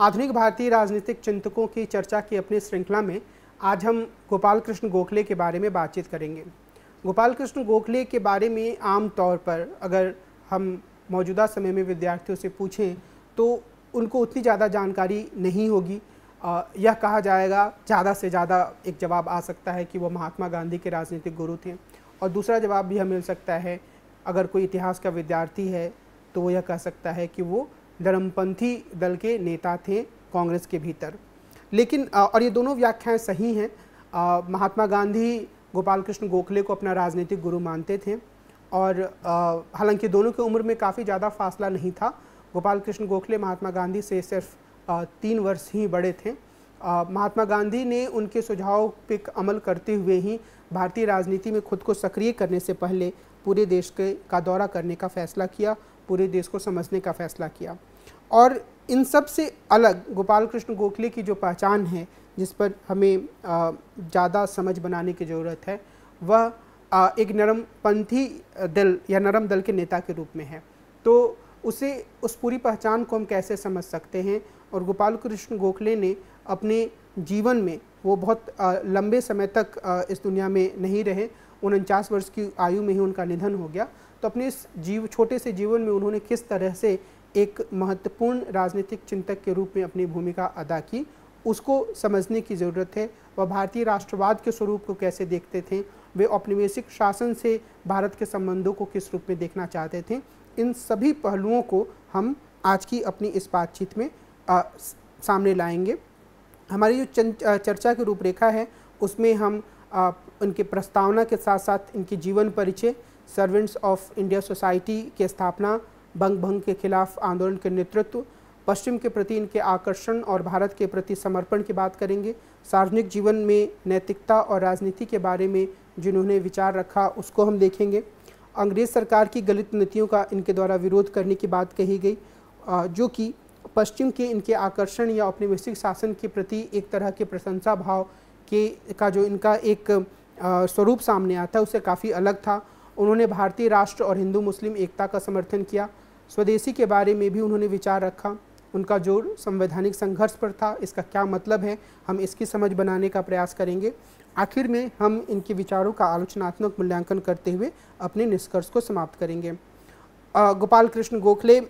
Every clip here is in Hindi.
आधुनिक भारतीय राजनीतिक चिंतकों की चर्चा की अपनी श्रृंखला में आज हम गोपाल कृष्ण गोखले के बारे में बातचीत करेंगे गोपाल कृष्ण गोखले के बारे में आम तौर पर अगर हम मौजूदा समय में विद्यार्थियों से पूछें तो उनको उतनी ज़्यादा जानकारी नहीं होगी यह कहा जाएगा ज़्यादा से ज़्यादा एक जवाब आ सकता है कि वो महात्मा गांधी के राजनीतिक गुरु थे और दूसरा जवाब भी हमें मिल सकता है अगर कोई इतिहास का विद्यार्थी है तो वो यह कह सकता है कि वो धर्मपंथी दल के नेता थे कांग्रेस के भीतर लेकिन और ये दोनों व्याख्याएं सही हैं महात्मा गांधी गोपाल कृष्ण गोखले को अपना राजनीतिक गुरु मानते थे और हालांकि दोनों की उम्र में काफ़ी ज़्यादा फासला नहीं था गोपाल कृष्ण गोखले महात्मा गांधी से सिर्फ तीन वर्ष ही बड़े थे महात्मा गांधी ने उनके सुझाव पर अमल करते हुए ही भारतीय राजनीति में खुद को सक्रिय करने से पहले पूरे देश के का दौरा करने का फैसला किया पूरे देश को समझने का फैसला किया और इन सब से अलग गोपाल कृष्ण गोखले की जो पहचान है जिस पर हमें ज़्यादा समझ बनाने की ज़रूरत है वह एक नरमपंथी दल या नरम दल के नेता के रूप में है तो उसे उस पूरी पहचान को हम कैसे समझ सकते हैं और गोपाल कृष्ण गोखले ने अपने जीवन में वो बहुत लंबे समय तक इस दुनिया में नहीं रहे उनचास वर्ष की आयु में ही उनका निधन हो गया तो अपने इस जीव छोटे से जीवन में उन्होंने किस तरह से एक महत्वपूर्ण राजनीतिक चिंतक के रूप में अपनी भूमिका अदा की उसको समझने की ज़रूरत है वह भारतीय राष्ट्रवाद के स्वरूप को कैसे देखते थे वे औपनिवेशिक शासन से भारत के संबंधों को किस रूप में देखना चाहते थे इन सभी पहलुओं को हम आज की अपनी इस बातचीत में आ, सामने लाएंगे हमारी जो चर्चा की रूपरेखा है उसमें हम आ, उनके प्रस्तावना के साथ साथ इनके जीवन परिचय सर्वेंट्स ऑफ इंडिया सोसाइटी की स्थापना बंग भंग के खिलाफ आंदोलन के नेतृत्व पश्चिम के प्रति इनके आकर्षण और भारत के प्रति समर्पण की बात करेंगे सार्वजनिक जीवन में नैतिकता और राजनीति के बारे में जिन्होंने विचार रखा उसको हम देखेंगे अंग्रेज सरकार की गलत नीतियों का इनके द्वारा विरोध करने की बात कही गई जो कि पश्चिम के इनके आकर्षण या अपने वैश्विक शासन के प्रति एक तरह के प्रशंसा भाव के का जो इनका एक स्वरूप सामने आता है उससे काफ़ी अलग था उन्होंने भारतीय राष्ट्र और हिंदू मुस्लिम एकता का समर्थन किया स्वदेशी के बारे में भी उन्होंने विचार रखा उनका जोर संवैधानिक संघर्ष पर था इसका क्या मतलब है हम इसकी समझ बनाने का प्रयास करेंगे आखिर में हम इनके विचारों का आलोचनात्मक मूल्यांकन करते हुए अपने निष्कर्ष को समाप्त करेंगे गोपाल कृष्ण गोखले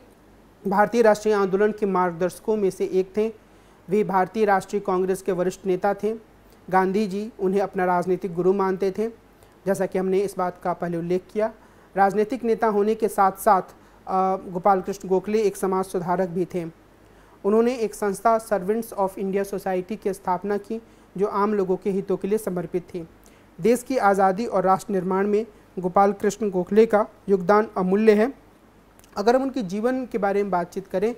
भारतीय राष्ट्रीय आंदोलन के मार्गदर्शकों में से एक थे वे भारतीय राष्ट्रीय कांग्रेस के वरिष्ठ नेता थे गांधी जी उन्हें अपना राजनीतिक गुरु मानते थे जैसा कि हमने इस बात का पहले उल्लेख किया राजनीतिक नेता होने के साथ साथ गोपाल कृष्ण गोखले एक समाज सुधारक भी थे उन्होंने एक संस्था सर्वेंट्स ऑफ इंडिया सोसाइटी की स्थापना की जो आम लोगों के हितों के लिए समर्पित थी देश की आज़ादी और राष्ट्र निर्माण में गोपाल कृष्ण गोखले का योगदान अमूल्य है अगर हम उनके जीवन के बारे में बातचीत करें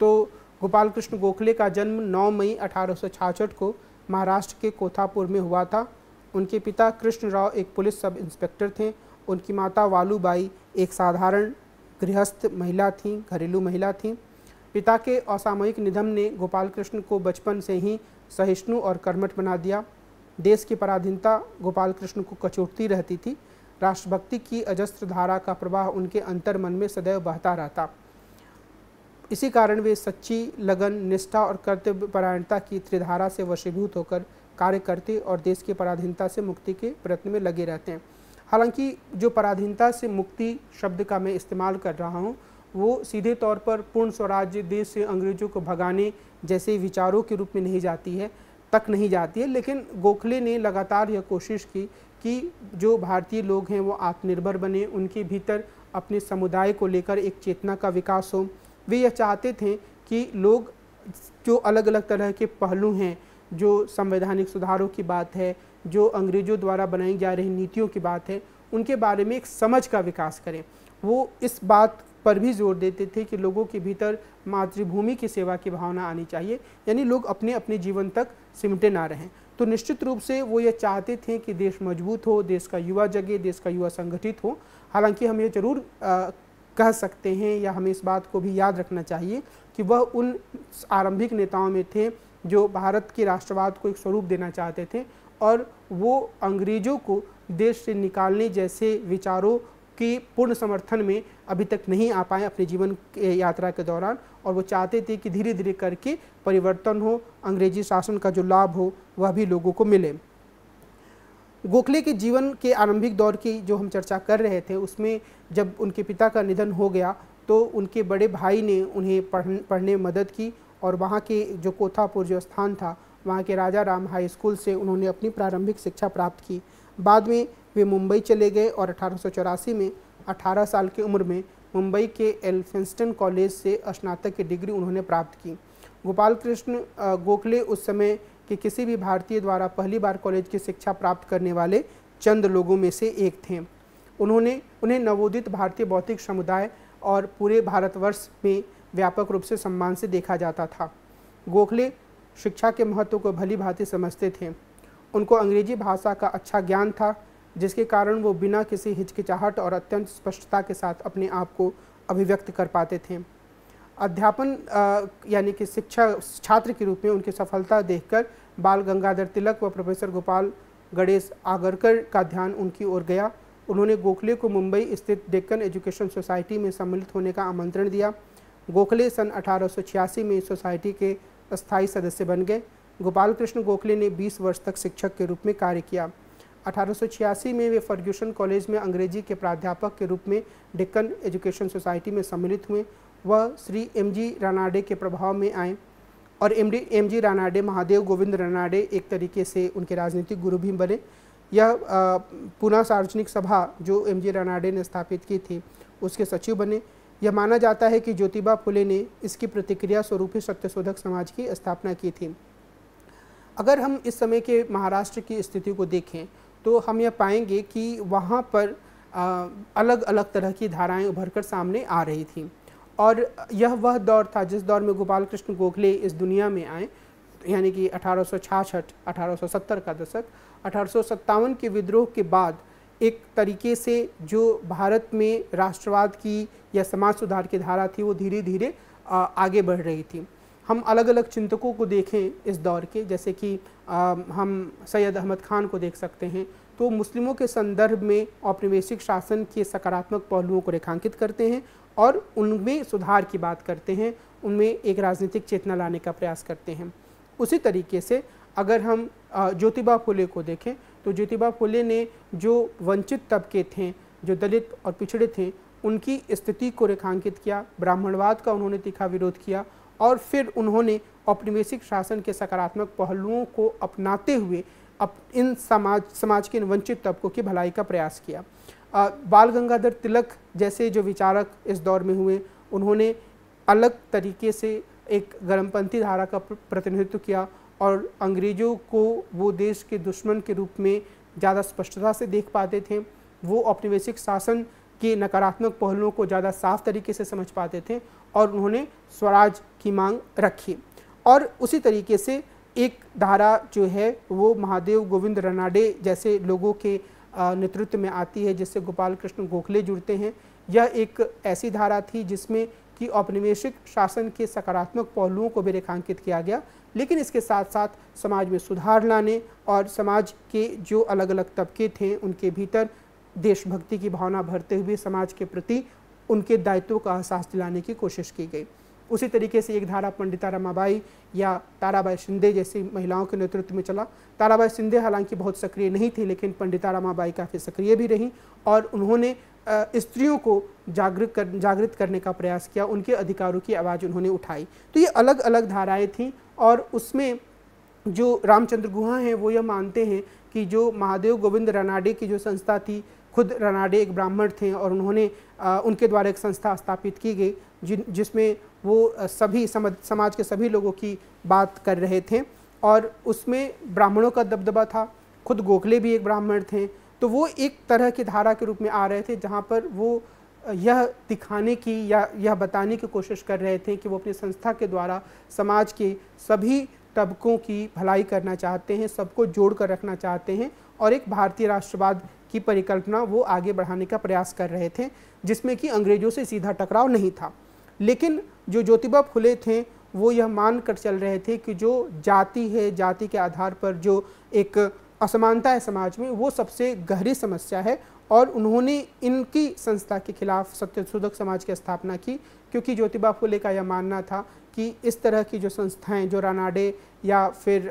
तो गोपाल कृष्ण गोखले का जन्म 9 मई अठारह को महाराष्ट्र के कोथापुर में हुआ था उनके पिता कृष्ण राव एक पुलिस सब इंस्पेक्टर थे उनकी माता वालूबाई एक साधारण गृहस्थ महिला थीं घरेलू महिला थीं पिता के असामयिक निधन ने गोपाल कृष्ण को बचपन से ही सहिष्णु और कर्मठ बना दिया देश की पराधीनता गोपाल कृष्ण को कचोटती रहती थी राष्ट्रभक्ति की अजस्त्र धारा का प्रवाह उनके अंतर मन में सदैव बहता रहता इसी कारण वे सच्ची लगन निष्ठा और कर्तव्य परायणता की त्रिधारा से वशीभूत होकर कार्य करते और देश के पराधीनता से मुक्ति के प्रयत्न में लगे रहते हैं हालांकि जो पराधीनता से मुक्ति शब्द का मैं इस्तेमाल कर रहा हूँ वो सीधे तौर पर पूर्ण स्वराज्य देश से अंग्रेजों को भगाने जैसे विचारों के रूप में नहीं जाती है तक नहीं जाती है लेकिन गोखले ने लगातार यह कोशिश की कि जो भारतीय लोग हैं वो आत्मनिर्भर बने उनके भीतर अपने समुदाय को लेकर एक चेतना का विकास हो वे यह चाहते थे कि लोग जो अलग अलग तरह के पहलू हैं जो संवैधानिक सुधारों की बात है जो अंग्रेज़ों द्वारा बनाई जा रही नीतियों की बात है उनके बारे में एक समझ का विकास करें वो इस बात पर भी जोर देते थे कि लोगों के भीतर मातृभूमि की सेवा की भावना आनी चाहिए यानी लोग अपने अपने जीवन तक सिमटे ना रहें तो निश्चित रूप से वो ये चाहते थे कि देश मजबूत हो देश का युवा जगे देश का युवा संगठित हो हालांकि हम ये जरूर आ, कह सकते हैं या हमें इस बात को भी याद रखना चाहिए कि वह उन आरंभिक नेताओं में थे जो भारत के राष्ट्रवाद को एक स्वरूप देना चाहते थे और वो अंग्रेज़ों को देश से निकालने जैसे विचारों के पूर्ण समर्थन में अभी तक नहीं आ पाए अपने जीवन के यात्रा के दौरान और वो चाहते थे कि धीरे धीरे करके परिवर्तन हो अंग्रेजी शासन का जो लाभ हो वह भी लोगों को मिले गोखले के जीवन के आरंभिक दौर की जो हम चर्चा कर रहे थे उसमें जब उनके पिता का निधन हो गया तो उनके बड़े भाई ने उन्हें पढ़ पढ़ने में मदद की और वहाँ के जो कोथापुर जो स्थान था वहाँ के राजा राम हाई स्कूल से उन्होंने अपनी प्रारंभिक शिक्षा प्राप्त की बाद में वे मुंबई चले गए और अठारह में 18 साल की उम्र में मुंबई के एल्फिंस्टन कॉलेज से स्नातक की डिग्री उन्होंने प्राप्त की गोपाल कृष्ण गोखले उस समय के किसी भी भारतीय द्वारा पहली बार कॉलेज की शिक्षा प्राप्त करने वाले चंद लोगों में से एक थे उन्होंने उन्हें नवोदित भारतीय बौद्धिक समुदाय और पूरे भारतवर्ष में व्यापक रूप से सम्मान से देखा जाता था गोखले शिक्षा के महत्व को भली भांति समझते थे उनको अंग्रेजी भाषा का अच्छा ज्ञान था जिसके कारण वो बिना किसी हिचकिचाहट और अत्यंत स्पष्टता के साथ अपने आप को अभिव्यक्त कर पाते थे अध्यापन यानी कि शिक्षा छात्र के रूप में उनकी सफलता देखकर बाल गंगाधर तिलक व प्रोफेसर गोपाल गणेश आगरकर का ध्यान उनकी ओर गया उन्होंने गोखले को मुंबई स्थित डेक्कन एजुकेशन सोसाइटी में सम्मिलित होने का आमंत्रण दिया गोखले सन 1886 में सोसाइटी के स्थायी सदस्य बन गए गोपाल कृष्ण गोखले ने 20 वर्ष तक शिक्षक के रूप में कार्य किया 1886 में वे फर्ग्यूसन कॉलेज में अंग्रेजी के प्राध्यापक के रूप में डिक्कन एजुकेशन सोसाइटी में सम्मिलित हुए वह श्री एम जी रानाडे के प्रभाव में आए और M D M G Ranade Mahadev Govind Ranade एक तरीके से उनके राजनीतिक गुरु भी बने यह पुनः सार्वजनिक सभा जो एम जी रानाडे ने स्थापित की थी उसके सचिव बने यह माना जाता है कि ज्योतिबा फुले ने इसकी प्रतिक्रिया स्वरूप ही सत्यशोधक समाज की स्थापना की थी अगर हम इस समय के महाराष्ट्र की स्थिति को देखें तो हम यह पाएंगे कि वहाँ पर अलग अलग तरह की धाराएं उभर कर सामने आ रही थी और यह वह दौर था जिस दौर में गोपाल कृष्ण गोखले इस दुनिया में आए यानी कि अठारह सौ का दशक अठारह के विद्रोह के बाद एक तरीके से जो भारत में राष्ट्रवाद की या समाज सुधार की धारा थी वो धीरे धीरे आगे बढ़ रही थी हम अलग अलग चिंतकों को देखें इस दौर के जैसे कि आ, हम सैयद अहमद खान को देख सकते हैं तो मुस्लिमों के संदर्भ में औपनिवेशिक शासन के सकारात्मक पहलुओं को रेखांकित करते हैं और उनमें सुधार की बात करते हैं उनमें एक राजनीतिक चेतना लाने का प्रयास करते हैं उसी तरीके से अगर हम ज्योतिबा फुले को देखें तो ज्योतिबा फुले ने जो वंचित तबके थे जो दलित और पिछड़े थे उनकी स्थिति को रेखांकित किया ब्राह्मणवाद का उन्होंने तीखा विरोध किया और फिर उन्होंने औपनिवेशिक शासन के सकारात्मक पहलुओं को अपनाते हुए अप इन समाज समाज के इन वंचित तबकों की भलाई का प्रयास किया आ, बाल गंगाधर तिलक जैसे जो विचारक इस दौर में हुए उन्होंने अलग तरीके से एक गर्मपंथी धारा का प्रतिनिधित्व किया और अंग्रेज़ों को वो देश के दुश्मन के रूप में ज़्यादा स्पष्टता से देख पाते थे वो औपनिवेशिक शासन के नकारात्मक पहलुओं को ज़्यादा साफ तरीके से समझ पाते थे और उन्होंने स्वराज की मांग रखी और उसी तरीके से एक धारा जो है वो महादेव गोविंद रनाडे जैसे लोगों के नेतृत्व में आती है जिससे गोपाल कृष्ण गोखले जुड़ते हैं यह एक ऐसी धारा थी जिसमें कि औपनिवेशिक शासन के सकारात्मक पहलुओं को भी रेखांकित किया गया लेकिन इसके साथ साथ समाज में सुधार लाने और समाज के जो अलग अलग तबके थे उनके भीतर देशभक्ति की भावना भरते हुए समाज के प्रति उनके दायित्व का एहसास दिलाने की कोशिश की गई उसी तरीके से एक धारा पंडिता रमाबाई या ताराबाई शिंदे जैसी महिलाओं के नेतृत्व में चला ताराबाई शिंदे हालांकि बहुत सक्रिय नहीं थी लेकिन पंडिता रमाबाई काफ़ी सक्रिय भी रहीं और उन्होंने स्त्रियों को जागृत कर जागृत करने का प्रयास किया उनके अधिकारों की आवाज़ उन्होंने उठाई तो ये अलग अलग धाराएँ थीं और उसमें जो रामचंद्र गुहा हैं वो यह मानते हैं कि जो महादेव गोविंद रनाडे की जो संस्था थी खुद रनाडे एक ब्राह्मण थे और उन्होंने आ, उनके द्वारा एक संस्था स्थापित की गई जिन जिसमें वो सभी समझ समाज के सभी लोगों की बात कर रहे थे और उसमें ब्राह्मणों का दबदबा था खुद गोखले भी एक ब्राह्मण थे तो वो एक तरह की धारा के रूप में आ रहे थे जहाँ पर वो यह दिखाने की या यह बताने की कोशिश कर रहे थे कि वो अपनी संस्था के द्वारा समाज के सभी तबकों की भलाई करना चाहते हैं सबको जोड़ कर रखना चाहते हैं और एक भारतीय राष्ट्रवाद की परिकल्पना वो आगे बढ़ाने का प्रयास कर रहे थे जिसमें कि अंग्रेजों से सीधा टकराव नहीं था लेकिन जो ज्योतिबा फुले थे वो यह मान कर चल रहे थे कि जो जाति है जाति के आधार पर जो एक असमानता है समाज में वो सबसे गहरी समस्या है और उन्होंने इनकी संस्था के खिलाफ सत्यशोधक समाज की स्थापना की क्योंकि ज्योतिबा फुले का यह मानना था कि इस तरह की जो संस्थाएं जो रानाडे या फिर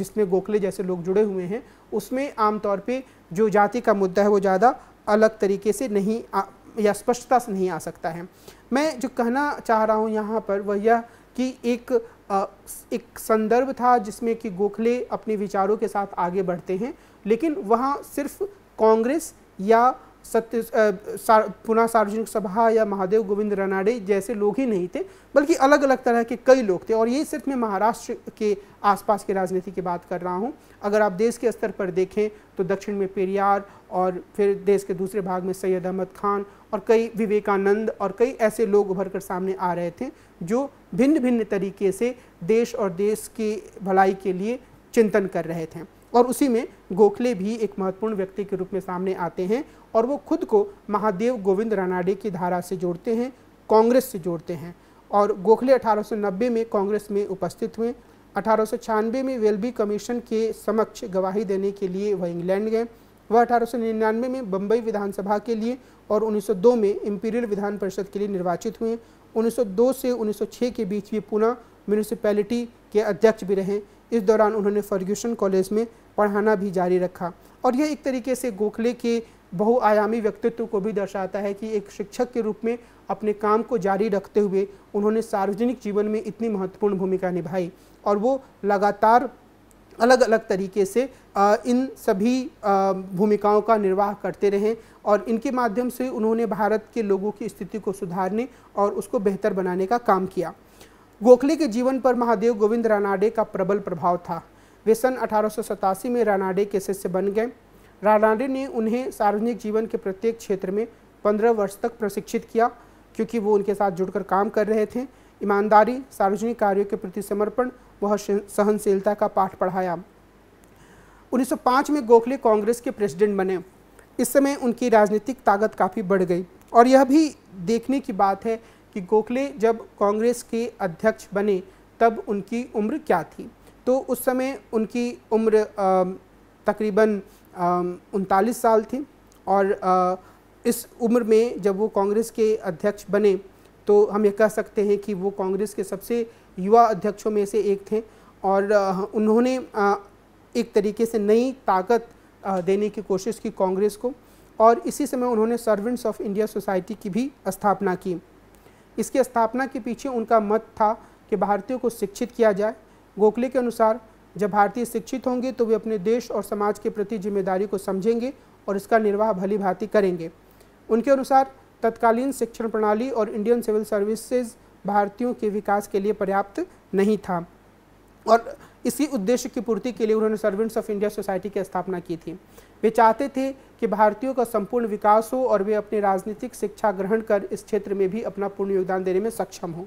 जिसमें गोखले जैसे लोग जुड़े हुए हैं उसमें आमतौर पे जो जाति का मुद्दा है वो ज़्यादा अलग तरीके से नहीं आ, या स्पष्टता से नहीं आ सकता है मैं जो कहना चाह रहा हूँ यहाँ पर वह यह कि एक आ, एक संदर्भ था जिसमें कि गोखले अपने विचारों के साथ आगे बढ़ते हैं लेकिन वहाँ सिर्फ कांग्रेस या सत्य सार, पुनः सार्वजनिक सभा या महादेव गोविंद रनाडे जैसे लोग ही नहीं थे बल्कि अलग अलग तरह के कई लोग थे और ये सिर्फ मैं महाराष्ट्र के आसपास की राजनीति की बात कर रहा हूँ अगर आप देश के स्तर पर देखें तो दक्षिण में पेरियार और फिर देश के दूसरे भाग में सैयद अहमद खान और कई विवेकानंद और कई ऐसे लोग उभर कर सामने आ रहे थे जो भिन्न भिन्न तरीके से देश और देश की भलाई के लिए चिंतन कर रहे थे और उसी में गोखले भी एक महत्वपूर्ण व्यक्ति के रूप में सामने आते हैं और वो खुद को महादेव गोविंद रानाडे की धारा से जोड़ते हैं कांग्रेस से जोड़ते हैं और गोखले 1890 में कांग्रेस में उपस्थित हुए अठारह में वेलबी कमीशन के समक्ष गवाही देने के लिए वह इंग्लैंड गए वह अठारह में बम्बई विधानसभा के लिए और 1902 में इम्पीरियल विधान परिषद के लिए निर्वाचित हुए 1902 से 1906 के बीच भी पुणे म्यूनिसिपैलिटी के अध्यक्ष भी रहे इस दौरान उन्होंने फर्ग्यूशन कॉलेज में पढ़ाना भी जारी रखा और यह एक तरीके से गोखले के बहुआयामी व्यक्तित्व को भी दर्शाता है कि एक शिक्षक के रूप में अपने काम को जारी रखते हुए उन्होंने सार्वजनिक जीवन में इतनी महत्वपूर्ण भूमिका निभाई और वो लगातार अलग अलग तरीके से इन सभी भूमिकाओं का निर्वाह करते रहे और इनके माध्यम से उन्होंने भारत के लोगों की स्थिति को सुधारने और उसको बेहतर बनाने का काम किया गोखले के जीवन पर महादेव गोविंद रानाडे का प्रबल प्रभाव था वे सन अठारह में रानाडे के शिष्य बन गए रानाडे ने उन्हें सार्वजनिक जीवन के प्रत्येक क्षेत्र में पंद्रह वर्ष तक प्रशिक्षित किया क्योंकि वो उनके साथ जुड़कर काम कर रहे थे ईमानदारी सार्वजनिक कार्यों के प्रति समर्पण वह सहनशीलता का पाठ पढ़ाया 1905 में गोखले कांग्रेस के प्रेसिडेंट बने इस समय उनकी राजनीतिक ताकत काफ़ी बढ़ गई और यह भी देखने की बात है कि गोखले जब कांग्रेस के अध्यक्ष बने तब उनकी उम्र क्या थी तो उस समय उनकी उम्र तकरीबन उनतालीस साल थी और इस उम्र में जब वो कांग्रेस के अध्यक्ष बने तो हम ये कह सकते हैं कि वो कांग्रेस के सबसे युवा अध्यक्षों में से एक थे और उन्होंने एक तरीके से नई ताकत देने की कोशिश की कांग्रेस को और इसी समय उन्होंने सर्वेंट्स ऑफ इंडिया सोसाइटी की भी स्थापना की इसकी स्थापना के पीछे उनका मत था कि भारतीयों को शिक्षित किया जाए गोखले के अनुसार जब भारतीय शिक्षित होंगे तो वे अपने देश और समाज के प्रति जिम्मेदारी को समझेंगे और इसका निर्वाह भली भांति करेंगे उनके अनुसार तत्कालीन शिक्षण प्रणाली और इंडियन सिविल सर्विसेज भारतीयों के विकास के लिए पर्याप्त नहीं था और इसी उद्देश्य की पूर्ति के लिए उन्होंने सर्वेंट्स ऑफ इंडिया सोसाइटी की स्थापना की थी वे चाहते थे कि भारतीयों का संपूर्ण विकास हो और वे अपने राजनीतिक शिक्षा ग्रहण कर इस क्षेत्र में भी अपना पूर्ण योगदान देने में सक्षम हों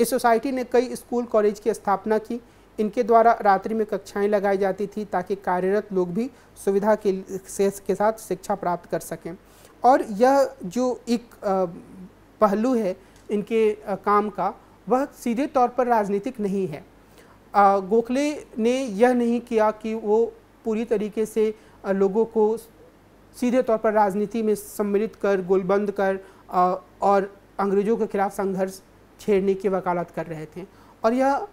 इस सोसाइटी ने कई स्कूल कॉलेज की स्थापना की इनके द्वारा रात्रि में कक्षाएं लगाई जाती थी ताकि कार्यरत लोग भी सुविधा के के साथ शिक्षा प्राप्त कर सकें और यह जो एक पहलू है इनके काम का वह सीधे तौर पर राजनीतिक नहीं है गोखले ने यह नहीं किया कि वो पूरी तरीके से लोगों को सीधे तौर पर राजनीति में सम्मिलित कर गोलबंद कर और अंग्रेज़ों के खिलाफ संघर्ष छेड़ने की वकालत कर रहे थे और यह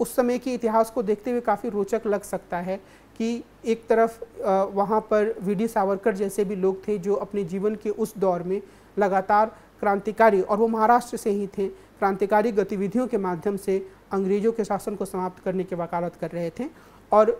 उस समय के इतिहास को देखते हुए काफ़ी रोचक लग सकता है कि एक तरफ वहाँ पर वी डी सावरकर जैसे भी लोग थे जो अपने जीवन के उस दौर में लगातार क्रांतिकारी और वो महाराष्ट्र से ही थे क्रांतिकारी गतिविधियों के माध्यम से अंग्रेज़ों के शासन को समाप्त करने की वकालत कर रहे थे और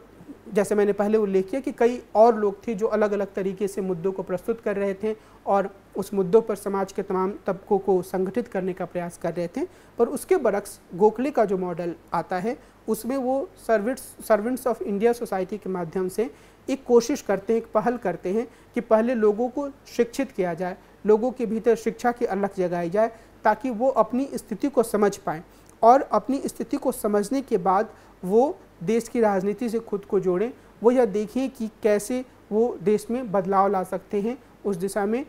जैसे मैंने पहले उल्लेख किया कि कई और लोग थे जो अलग अलग तरीके से मुद्दों को प्रस्तुत कर रहे थे और उस मुद्दों पर समाज के तमाम तबकों को संगठित करने का प्रयास कर रहे थे पर उसके बरक्स गोखले का जो मॉडल आता है उसमें वो सर्विट्स सर्वेंट्स ऑफ इंडिया सोसाइटी के माध्यम से एक कोशिश करते हैं एक पहल करते हैं कि पहले लोगों को शिक्षित किया जाए लोगों के भीतर शिक्षा की अलग जगाई जाए ताकि वो अपनी स्थिति को समझ पाएँ और अपनी स्थिति को समझने के बाद वो देश की राजनीति से खुद को जोड़ें वो यह देखें कि कैसे वो देश में बदलाव ला सकते हैं उस दिशा में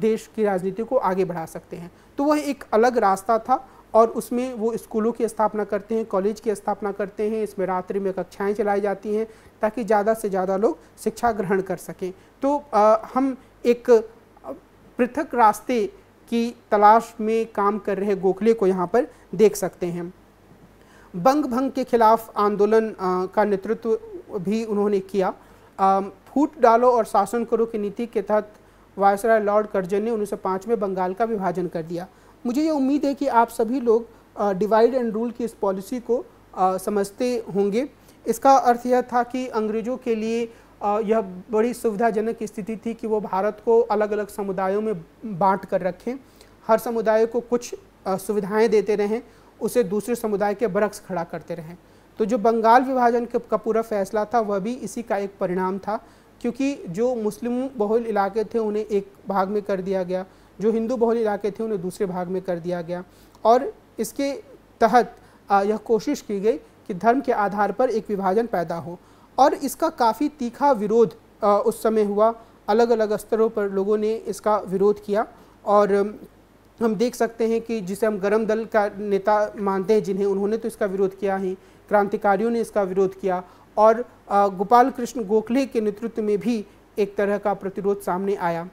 देश की राजनीति को आगे बढ़ा सकते हैं तो वह एक अलग रास्ता था और उसमें वो स्कूलों की स्थापना करते हैं कॉलेज की स्थापना करते हैं इसमें रात्रि में कक्षाएं चलाई जाती हैं ताकि ज़्यादा से ज़्यादा लोग शिक्षा ग्रहण कर सकें तो आ, हम एक पृथक रास्ते की तलाश में काम कर रहे गोखले को यहाँ पर देख सकते हैं बंग भंग के खिलाफ आंदोलन का नेतृत्व भी उन्होंने किया फूट डालो और शासन करो की नीति के तहत वायसराय लॉर्ड कर्जन ने 1905 में बंगाल का विभाजन कर दिया मुझे ये उम्मीद है कि आप सभी लोग डिवाइड एंड रूल की इस पॉलिसी को आ, समझते होंगे इसका अर्थ यह था कि अंग्रेज़ों के लिए आ, यह बड़ी सुविधाजनक स्थिति थी कि वो भारत को अलग अलग समुदायों में बांट कर रखें हर समुदाय को कुछ सुविधाएं देते रहें उसे दूसरे समुदाय के बरक्स खड़ा करते रहे तो जो बंगाल विभाजन का पूरा फैसला था वह भी इसी का एक परिणाम था क्योंकि जो मुस्लिम बहुल इलाके थे उन्हें एक भाग में कर दिया गया जो हिंदू बहुल इलाके थे उन्हें दूसरे भाग में कर दिया गया और इसके तहत यह कोशिश की गई कि धर्म के आधार पर एक विभाजन पैदा हो और इसका काफ़ी तीखा विरोध उस समय हुआ अलग अलग स्तरों पर लोगों ने इसका विरोध किया और हम देख सकते हैं कि जिसे हम गर्म दल का नेता मानते हैं जिन्हें उन्होंने तो इसका विरोध किया ही क्रांतिकारियों ने इसका विरोध किया और गोपाल कृष्ण गोखले के नेतृत्व में भी एक तरह का प्रतिरोध सामने आया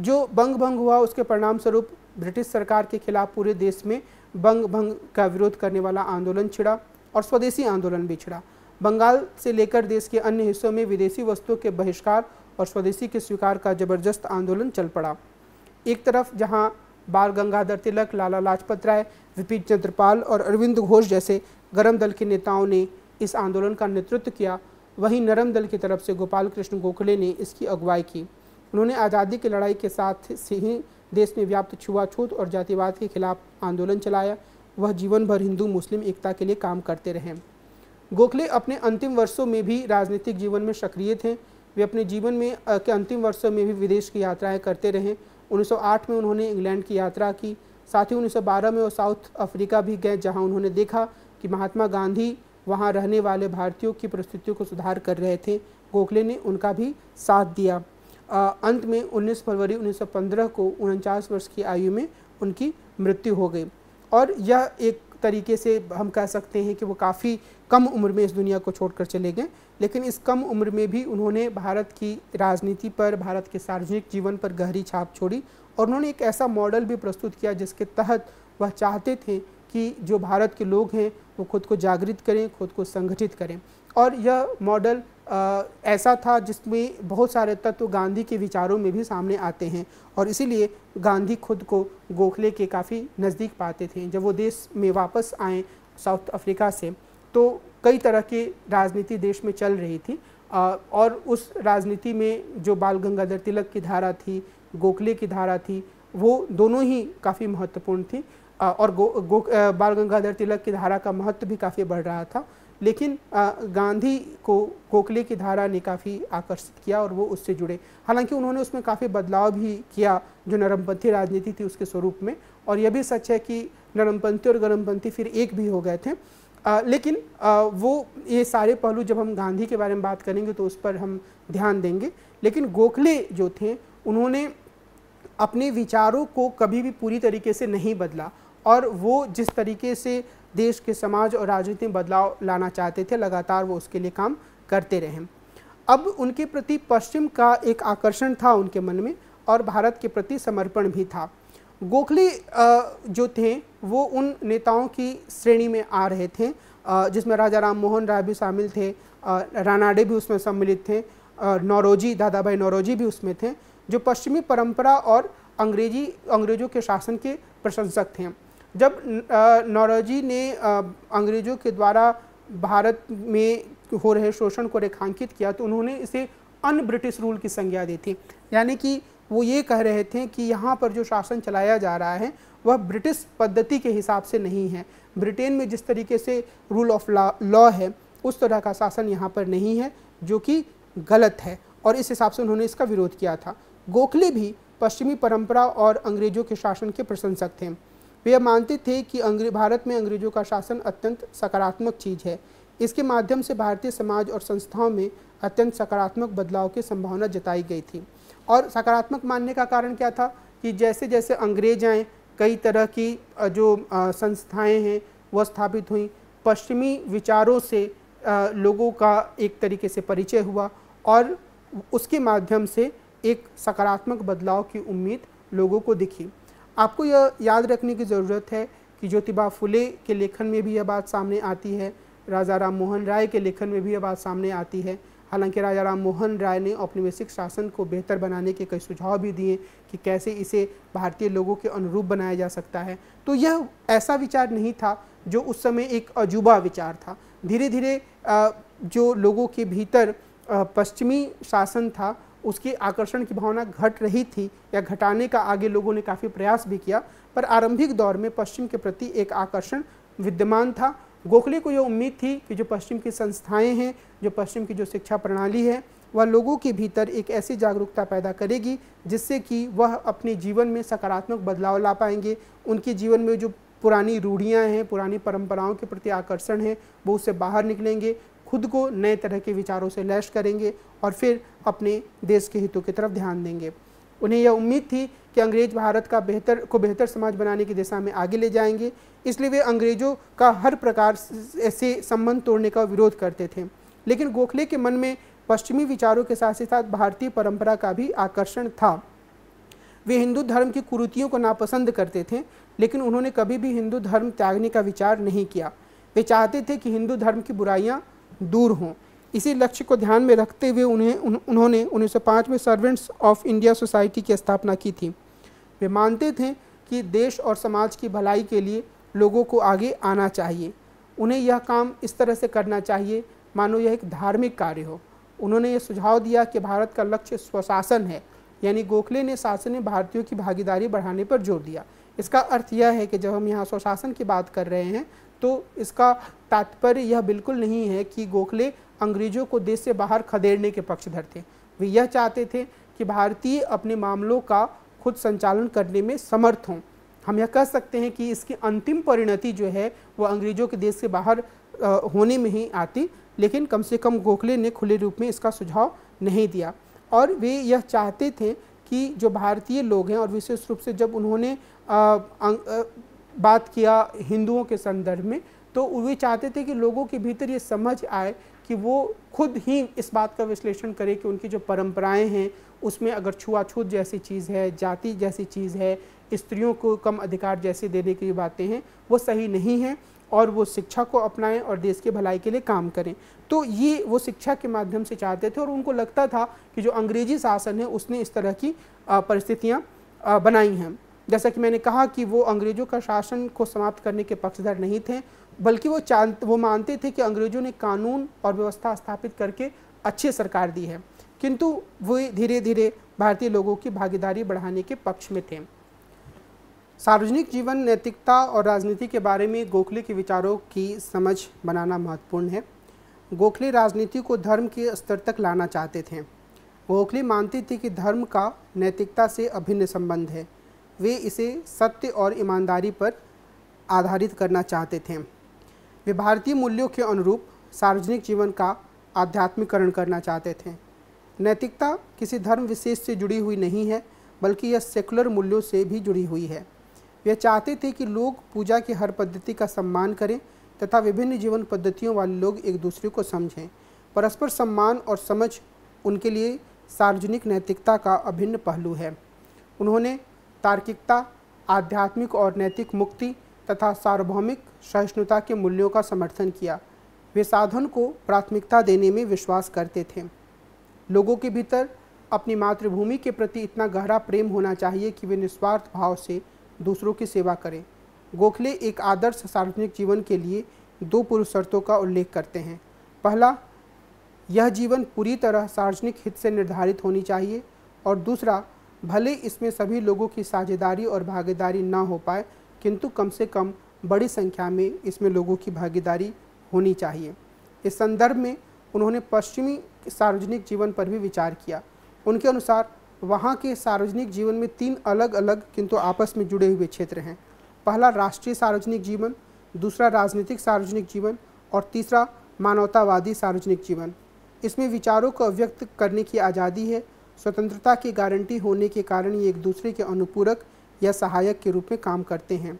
जो बंग भंग हुआ उसके परिणाम स्वरूप ब्रिटिश सरकार के खिलाफ पूरे देश में बंग भंग का विरोध करने वाला आंदोलन छिड़ा और स्वदेशी आंदोलन भी छिड़ा बंगाल से लेकर देश के अन्य हिस्सों में विदेशी वस्तुओं के बहिष्कार और स्वदेशी के स्वीकार का जबरदस्त आंदोलन चल पड़ा एक तरफ जहां बाल गंगाधर तिलक लाला लाजपत राय विपिन चंद्रपाल और अरविंद घोष जैसे गर्म दल के नेताओं ने इस आंदोलन का नेतृत्व किया वहीं नरम दल की तरफ से गोपाल कृष्ण गोखले ने इसकी अगुवाई की उन्होंने आज़ादी की लड़ाई के साथ से ही देश में व्याप्त छुआछूत और जातिवाद के खिलाफ आंदोलन चलाया वह जीवन भर हिंदू मुस्लिम एकता के लिए काम करते रहे गोखले अपने अंतिम वर्षों में भी राजनीतिक जीवन में सक्रिय थे वे अपने जीवन में के अंतिम वर्षों में भी विदेश की यात्राएं करते रहे 1908 में उन्होंने इंग्लैंड की यात्रा की साथ ही 1912 में वो साउथ अफ्रीका भी गए जहां उन्होंने देखा कि महात्मा गांधी वहां रहने वाले भारतीयों की परिस्थितियों को सुधार कर रहे थे गोखले ने उनका भी साथ दिया आ, अंत में 19 फरवरी 1915 को उनचास वर्ष की आयु में उनकी मृत्यु हो गई और यह एक तरीके से हम कह सकते हैं कि वो काफ़ी कम उम्र में इस दुनिया को छोड़कर चले गए लेकिन इस कम उम्र में भी उन्होंने भारत की राजनीति पर भारत के सार्वजनिक जीवन पर गहरी छाप छोड़ी और उन्होंने एक ऐसा मॉडल भी प्रस्तुत किया जिसके तहत वह चाहते थे कि जो भारत के लोग हैं वो खुद को जागृत करें खुद को संगठित करें और यह मॉडल ऐसा था जिसमें बहुत सारे तत्व गांधी के विचारों में भी सामने आते हैं और इसीलिए गांधी खुद को गोखले के काफ़ी नज़दीक पाते थे जब वो देश में वापस आए साउथ अफ्रीका से तो कई तरह की राजनीति देश में चल रही थी और उस राजनीति में जो बाल गंगाधर तिलक की धारा थी गोखले की धारा थी वो दोनों ही काफ़ी महत्वपूर्ण थी और गो, गो, बाल गंगाधर तिलक की धारा का महत्व भी काफ़ी बढ़ रहा था लेकिन गांधी को गोखले की धारा ने काफ़ी आकर्षित किया और वो उससे जुड़े हालांकि उन्होंने उसमें काफ़ी बदलाव भी किया जो नरमपंथी राजनीति थी उसके स्वरूप में और यह भी सच है कि नरमपंथी और गर्मपंथी फिर एक भी हो गए थे आ, लेकिन आ, वो ये सारे पहलू जब हम गांधी के बारे में बात करेंगे तो उस पर हम ध्यान देंगे लेकिन गोखले जो थे उन्होंने अपने विचारों को कभी भी पूरी तरीके से नहीं बदला और वो जिस तरीके से देश के समाज और राजनीति में बदलाव लाना चाहते थे लगातार वो उसके लिए काम करते रहे अब उनके प्रति पश्चिम का एक आकर्षण था उनके मन में और भारत के प्रति समर्पण भी था गोखले जो थे वो उन नेताओं की श्रेणी में आ रहे थे जिसमें राजा राम मोहन राय भी शामिल थे रानाडे भी उसमें सम्मिलित थे नौरोजी दादा भाई नौरोजी भी उसमें थे जो पश्चिमी परंपरा और अंग्रेजी अंग्रेजों के शासन के प्रशंसक थे जब नौरोजी ने अंग्रेजों के द्वारा भारत में हो रहे शोषण को रेखांकित किया तो उन्होंने इसे अन ब्रिटिश रूल की संज्ञा दी थी यानी कि वो ये कह रहे थे कि यहाँ पर जो शासन चलाया जा रहा है वह ब्रिटिश पद्धति के हिसाब से नहीं है ब्रिटेन में जिस तरीके से रूल ऑफ लॉ है उस तरह का शासन यहाँ पर नहीं है जो कि गलत है और इस हिसाब से उन्होंने इसका विरोध किया था गोखले भी पश्चिमी परंपरा और अंग्रेजों के शासन के प्रशंसक थे वे मानते थे कि अंग्रे भारत में अंग्रेजों का शासन अत्यंत सकारात्मक चीज़ है इसके माध्यम से भारतीय समाज और संस्थाओं में अत्यंत सकारात्मक बदलाव की संभावना जताई गई थी और सकारात्मक मानने का कारण क्या था कि जैसे जैसे अंग्रेज आए कई तरह की जो संस्थाएं हैं वह स्थापित हुई पश्चिमी विचारों से लोगों का एक तरीके से परिचय हुआ और उसके माध्यम से एक सकारात्मक बदलाव की उम्मीद लोगों को दिखी आपको यह याद रखने की ज़रूरत है कि ज्योतिबा फुले के लेखन में भी यह बात सामने आती है राजा राम मोहन राय के लेखन में भी यह बात सामने आती है हालांकि राजा राम मोहन राय ने औपनिवेशिक शासन को बेहतर बनाने के कई सुझाव भी दिए कि कैसे इसे भारतीय लोगों के अनुरूप बनाया जा सकता है तो यह ऐसा विचार नहीं था जो उस समय एक अजूबा विचार था धीरे धीरे जो लोगों के भीतर पश्चिमी शासन था उसके आकर्षण की भावना घट रही थी या घटाने का आगे लोगों ने काफ़ी प्रयास भी किया पर आरंभिक दौर में पश्चिम के प्रति एक आकर्षण विद्यमान था गोखले को यह उम्मीद थी कि जो पश्चिम की संस्थाएं हैं जो पश्चिम की जो शिक्षा प्रणाली है वह लोगों के भीतर एक ऐसी जागरूकता पैदा करेगी जिससे कि वह अपने जीवन में सकारात्मक बदलाव ला पाएंगे उनके जीवन में जो पुरानी रूढ़ियाँ हैं पुरानी परंपराओं के प्रति आकर्षण है वो उससे बाहर निकलेंगे खुद को नए तरह के विचारों से लैश करेंगे और फिर अपने देश के हितों की तरफ ध्यान देंगे उन्हें यह उम्मीद थी कि अंग्रेज भारत का बेहतर को बेहतर समाज बनाने की दिशा में आगे ले जाएंगे इसलिए वे अंग्रेजों का हर प्रकार से संबंध तोड़ने का विरोध करते थे लेकिन गोखले के मन में पश्चिमी विचारों के साथ ही साथ भारतीय परंपरा का भी आकर्षण था वे हिंदू धर्म की कुरुतियों को नापसंद करते थे लेकिन उन्होंने कभी भी हिंदू धर्म त्यागने का विचार नहीं किया वे चाहते थे कि हिंदू धर्म की बुराइयाँ दूर हों इसी लक्ष्य को ध्यान में रखते हुए उन्हें उन, उन्होंने 1905 में सर्वेंट्स ऑफ इंडिया सोसाइटी की स्थापना की थी वे मानते थे कि देश और समाज की भलाई के लिए लोगों को आगे आना चाहिए उन्हें यह काम इस तरह से करना चाहिए मानो यह एक धार्मिक कार्य हो उन्होंने यह सुझाव दिया कि भारत का लक्ष्य स्वशासन है यानी गोखले ने शासन में भारतीयों की भागीदारी बढ़ाने पर जोर दिया इसका अर्थ यह है कि जब हम यहाँ स्वशासन की बात कर रहे हैं तो इसका तात्पर्य यह बिल्कुल नहीं है कि गोखले अंग्रेजों को देश से बाहर खदेड़ने के पक्षधर थे वे यह चाहते थे कि भारतीय अपने मामलों का खुद संचालन करने में समर्थ हों हम यह कह सकते हैं कि इसकी अंतिम परिणति जो है वो अंग्रेजों के देश से बाहर होने में ही आती लेकिन कम से कम गोखले ने खुले रूप में इसका सुझाव नहीं दिया और वे यह चाहते थे कि जो भारतीय लोग हैं और विशेष रूप से जब उन्होंने आ, आ, बात किया हिंदुओं के संदर्भ में तो वे चाहते थे कि लोगों के भीतर ये समझ आए कि वो खुद ही इस बात का विश्लेषण करें कि उनकी जो परंपराएं हैं उसमें अगर छुआछूत जैसी चीज़ है जाति जैसी चीज़ है स्त्रियों को कम अधिकार जैसे देने की बातें हैं वो सही नहीं हैं और वो शिक्षा को अपनाएं और देश के भलाई के लिए काम करें तो ये वो शिक्षा के माध्यम से चाहते थे और उनको लगता था कि जो अंग्रेजी शासन है उसने इस तरह की परिस्थितियाँ बनाई हैं जैसा कि मैंने कहा कि वो अंग्रेज़ों का शासन को समाप्त करने के पक्षधर नहीं थे बल्कि वो चाह वो मानते थे कि अंग्रेज़ों ने कानून और व्यवस्था स्थापित करके अच्छी सरकार दी है किंतु वे धीरे धीरे भारतीय लोगों की भागीदारी बढ़ाने के पक्ष में थे सार्वजनिक जीवन नैतिकता और राजनीति के बारे में गोखले के विचारों की समझ बनाना महत्वपूर्ण है गोखले राजनीति को धर्म के स्तर तक लाना चाहते थे गोखले मानते थे कि धर्म का नैतिकता से अभिन्न संबंध है वे इसे सत्य और ईमानदारी पर आधारित करना चाहते थे वे भारतीय मूल्यों के अनुरूप सार्वजनिक जीवन का आध्यात्मिकरण करना चाहते थे नैतिकता किसी धर्म विशेष से जुड़ी हुई नहीं है बल्कि यह सेकुलर मूल्यों से भी जुड़ी हुई है वे चाहते थे कि लोग पूजा की हर पद्धति का सम्मान करें तथा विभिन्न जीवन पद्धतियों वाले लोग एक दूसरे को समझें परस्पर सम्मान और समझ उनके लिए सार्वजनिक नैतिकता का अभिन्न पहलू है उन्होंने तार्किकता आध्यात्मिक और नैतिक मुक्ति तथा सार्वभौमिक सहिष्णुता के मूल्यों का समर्थन किया वे साधन को प्राथमिकता देने में विश्वास करते थे लोगों के भीतर अपनी मातृभूमि के प्रति इतना गहरा प्रेम होना चाहिए कि वे निस्वार्थ भाव से दूसरों की सेवा करें गोखले एक आदर्श सार्वजनिक जीवन के लिए दो पूर्व शर्तों का उल्लेख करते हैं पहला यह जीवन पूरी तरह सार्वजनिक हित से निर्धारित होनी चाहिए और दूसरा भले इसमें सभी लोगों की साझेदारी और भागीदारी ना हो पाए किंतु कम से कम बड़ी संख्या में इसमें लोगों की भागीदारी होनी चाहिए इस संदर्भ में उन्होंने पश्चिमी सार्वजनिक जीवन पर भी विचार किया उनके अनुसार वहाँ के सार्वजनिक जीवन में तीन अलग अलग किंतु आपस में जुड़े हुए क्षेत्र हैं पहला राष्ट्रीय सार्वजनिक जीवन दूसरा राजनीतिक सार्वजनिक जीवन और तीसरा मानवतावादी सार्वजनिक जीवन इसमें विचारों को अव्यक्त करने की आज़ादी है स्वतंत्रता की गारंटी होने के कारण ये एक दूसरे के अनुपूरक या सहायक के रूप में काम करते हैं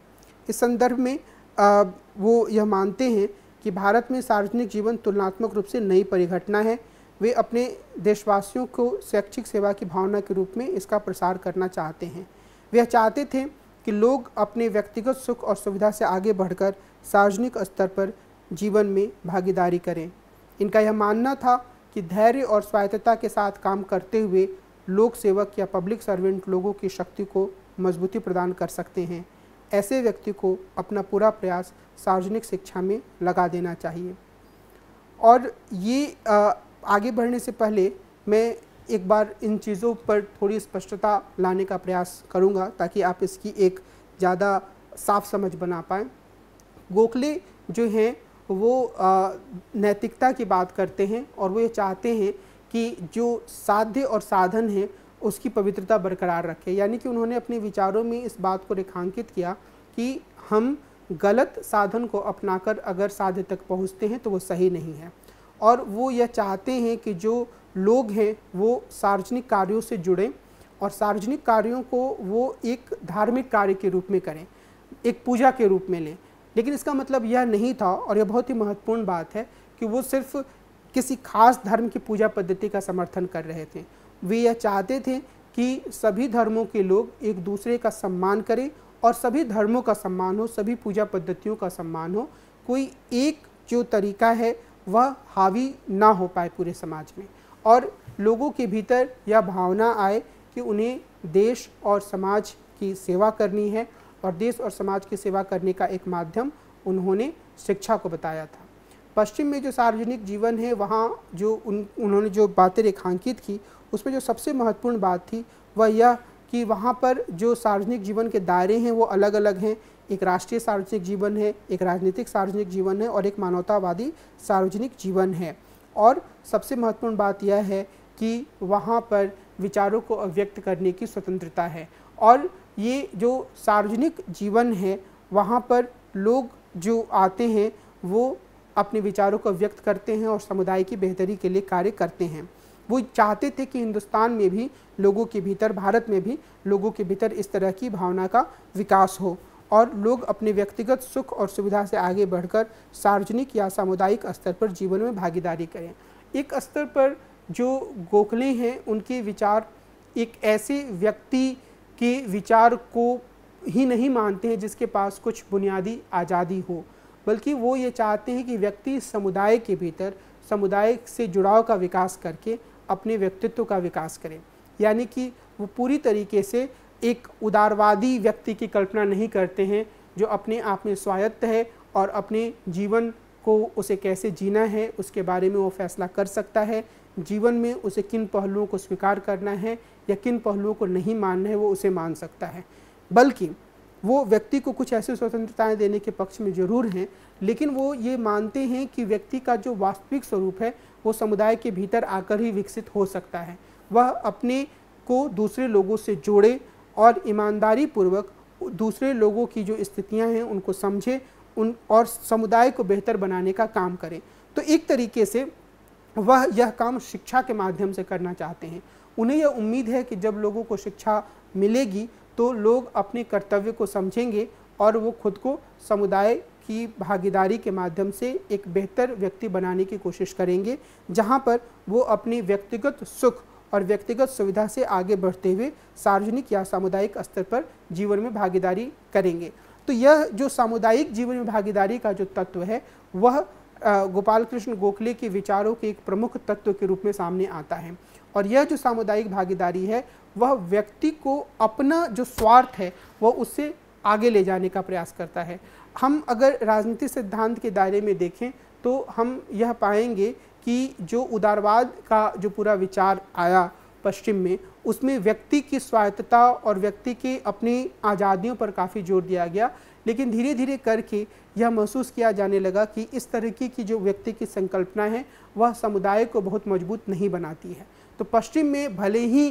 इस संदर्भ में आ, वो यह मानते हैं कि भारत में सार्वजनिक जीवन तुलनात्मक रूप से नई परिघटना है वे अपने देशवासियों को शैक्षिक सेवा की भावना के रूप में इसका प्रसार करना चाहते हैं वे चाहते थे कि लोग अपने व्यक्तिगत सुख और सुविधा से आगे बढ़कर सार्वजनिक स्तर पर जीवन में भागीदारी करें इनका यह मानना था कि धैर्य और स्वायत्तता के साथ काम करते हुए लोक सेवक या पब्लिक सर्वेंट लोगों की शक्ति को मजबूती प्रदान कर सकते हैं ऐसे व्यक्ति को अपना पूरा प्रयास सार्वजनिक शिक्षा में लगा देना चाहिए और ये आ, आगे बढ़ने से पहले मैं एक बार इन चीज़ों पर थोड़ी स्पष्टता लाने का प्रयास करूँगा ताकि आप इसकी एक ज़्यादा साफ समझ बना पाएँ गोखले जो हैं वो नैतिकता की बात करते हैं और वो ये चाहते हैं कि जो साध्य और साधन है उसकी पवित्रता बरकरार रखे यानी कि उन्होंने अपने विचारों में इस बात को रेखांकित किया कि हम गलत साधन को अपनाकर अगर साध्य तक पहुँचते हैं तो वो सही नहीं है और वो यह चाहते हैं कि जो लोग हैं वो सार्वजनिक कार्यों से जुड़ें और सार्वजनिक कार्यों को वो एक धार्मिक कार्य के रूप में करें एक पूजा के रूप में लें लेकिन इसका मतलब यह नहीं था और यह बहुत ही महत्वपूर्ण बात है कि वो सिर्फ किसी खास धर्म की पूजा पद्धति का समर्थन कर रहे थे वे यह चाहते थे कि सभी धर्मों के लोग एक दूसरे का सम्मान करें और सभी धर्मों का सम्मान हो सभी पूजा पद्धतियों का सम्मान हो कोई एक जो तरीका है वह हावी ना हो पाए पूरे समाज में और लोगों के भीतर यह भावना आए कि उन्हें देश और समाज की सेवा करनी है और देश और समाज की सेवा करने का एक माध्यम उन्होंने शिक्षा को बताया था पश्चिम में जो सार्वजनिक जीवन है वहाँ जो उन उन्होंने जो बातें रेखांकित की उसमें जो सबसे महत्वपूर्ण बात थी वह यह कि वहाँ पर जो सार्वजनिक जीवन के दायरे हैं वो अलग अलग हैं एक राष्ट्रीय सार्वजनिक जीवन है एक राजनीतिक सार्वजनिक जीवन है और एक मानवतावादी सार्वजनिक जीवन है और सबसे महत्वपूर्ण बात यह है कि वहाँ पर विचारों को अभिव्यक्त करने की स्वतंत्रता है और ये जो सार्वजनिक जीवन है वहाँ पर लोग जो आते हैं वो अपने विचारों को व्यक्त करते हैं और समुदाय की बेहतरी के लिए कार्य करते हैं वो चाहते थे कि हिंदुस्तान में भी लोगों के भीतर भारत में भी लोगों के भीतर इस तरह की भावना का विकास हो और लोग अपने व्यक्तिगत सुख और सुविधा से आगे बढ़कर सार्वजनिक या सामुदायिक स्तर पर जीवन में भागीदारी करें एक स्तर पर जो गोखले हैं उनके विचार एक ऐसे व्यक्ति के विचार को ही नहीं मानते हैं जिसके पास कुछ बुनियादी आज़ादी हो बल्कि वो ये चाहते हैं कि व्यक्ति समुदाय के भीतर समुदाय से जुड़ाव का विकास करके अपने व्यक्तित्व का विकास करें यानी कि वो पूरी तरीके से एक उदारवादी व्यक्ति की कल्पना नहीं करते हैं जो अपने आप में स्वायत्त है और अपने जीवन को उसे कैसे जीना है उसके बारे में वो फैसला कर सकता है जीवन में उसे किन पहलुओं को स्वीकार करना है या किन पहलुओं को नहीं मानना है वो उसे मान सकता है बल्कि वो व्यक्ति को कुछ ऐसी स्वतंत्रताएं देने के पक्ष में जरूर हैं लेकिन वो ये मानते हैं कि व्यक्ति का जो वास्तविक स्वरूप है वो समुदाय के भीतर आकर ही विकसित हो सकता है वह अपने को दूसरे लोगों से जोड़े और ईमानदारी पूर्वक दूसरे लोगों की जो स्थितियां हैं उनको समझें उन और समुदाय को बेहतर बनाने का काम करें तो एक तरीके से वह यह काम शिक्षा के माध्यम से करना चाहते हैं उन्हें यह उम्मीद है कि जब लोगों को शिक्षा मिलेगी तो लोग अपने कर्तव्य को समझेंगे और वो खुद को समुदाय की भागीदारी के माध्यम से एक बेहतर व्यक्ति बनाने की कोशिश करेंगे जहाँ पर वो अपनी व्यक्तिगत सुख और व्यक्तिगत सुविधा से आगे बढ़ते हुए सार्वजनिक या सामुदायिक स्तर पर जीवन में भागीदारी करेंगे तो यह जो सामुदायिक जीवन में भागीदारी का जो तत्व है वह गोपाल कृष्ण गोखले के विचारों के एक प्रमुख तत्व के रूप में सामने आता है और यह जो सामुदायिक भागीदारी है वह व्यक्ति को अपना जो स्वार्थ है वह उससे आगे ले जाने का प्रयास करता है हम अगर राजनीतिक सिद्धांत के दायरे में देखें तो हम यह पाएंगे कि जो उदारवाद का जो पूरा विचार आया पश्चिम में उसमें व्यक्ति की स्वायत्तता और व्यक्ति की अपनी आज़ादियों पर काफ़ी जोर दिया गया लेकिन धीरे धीरे करके यह महसूस किया जाने लगा कि इस तरीके की जो व्यक्ति की संकल्पना है वह समुदाय को बहुत मजबूत नहीं बनाती है तो पश्चिम में भले ही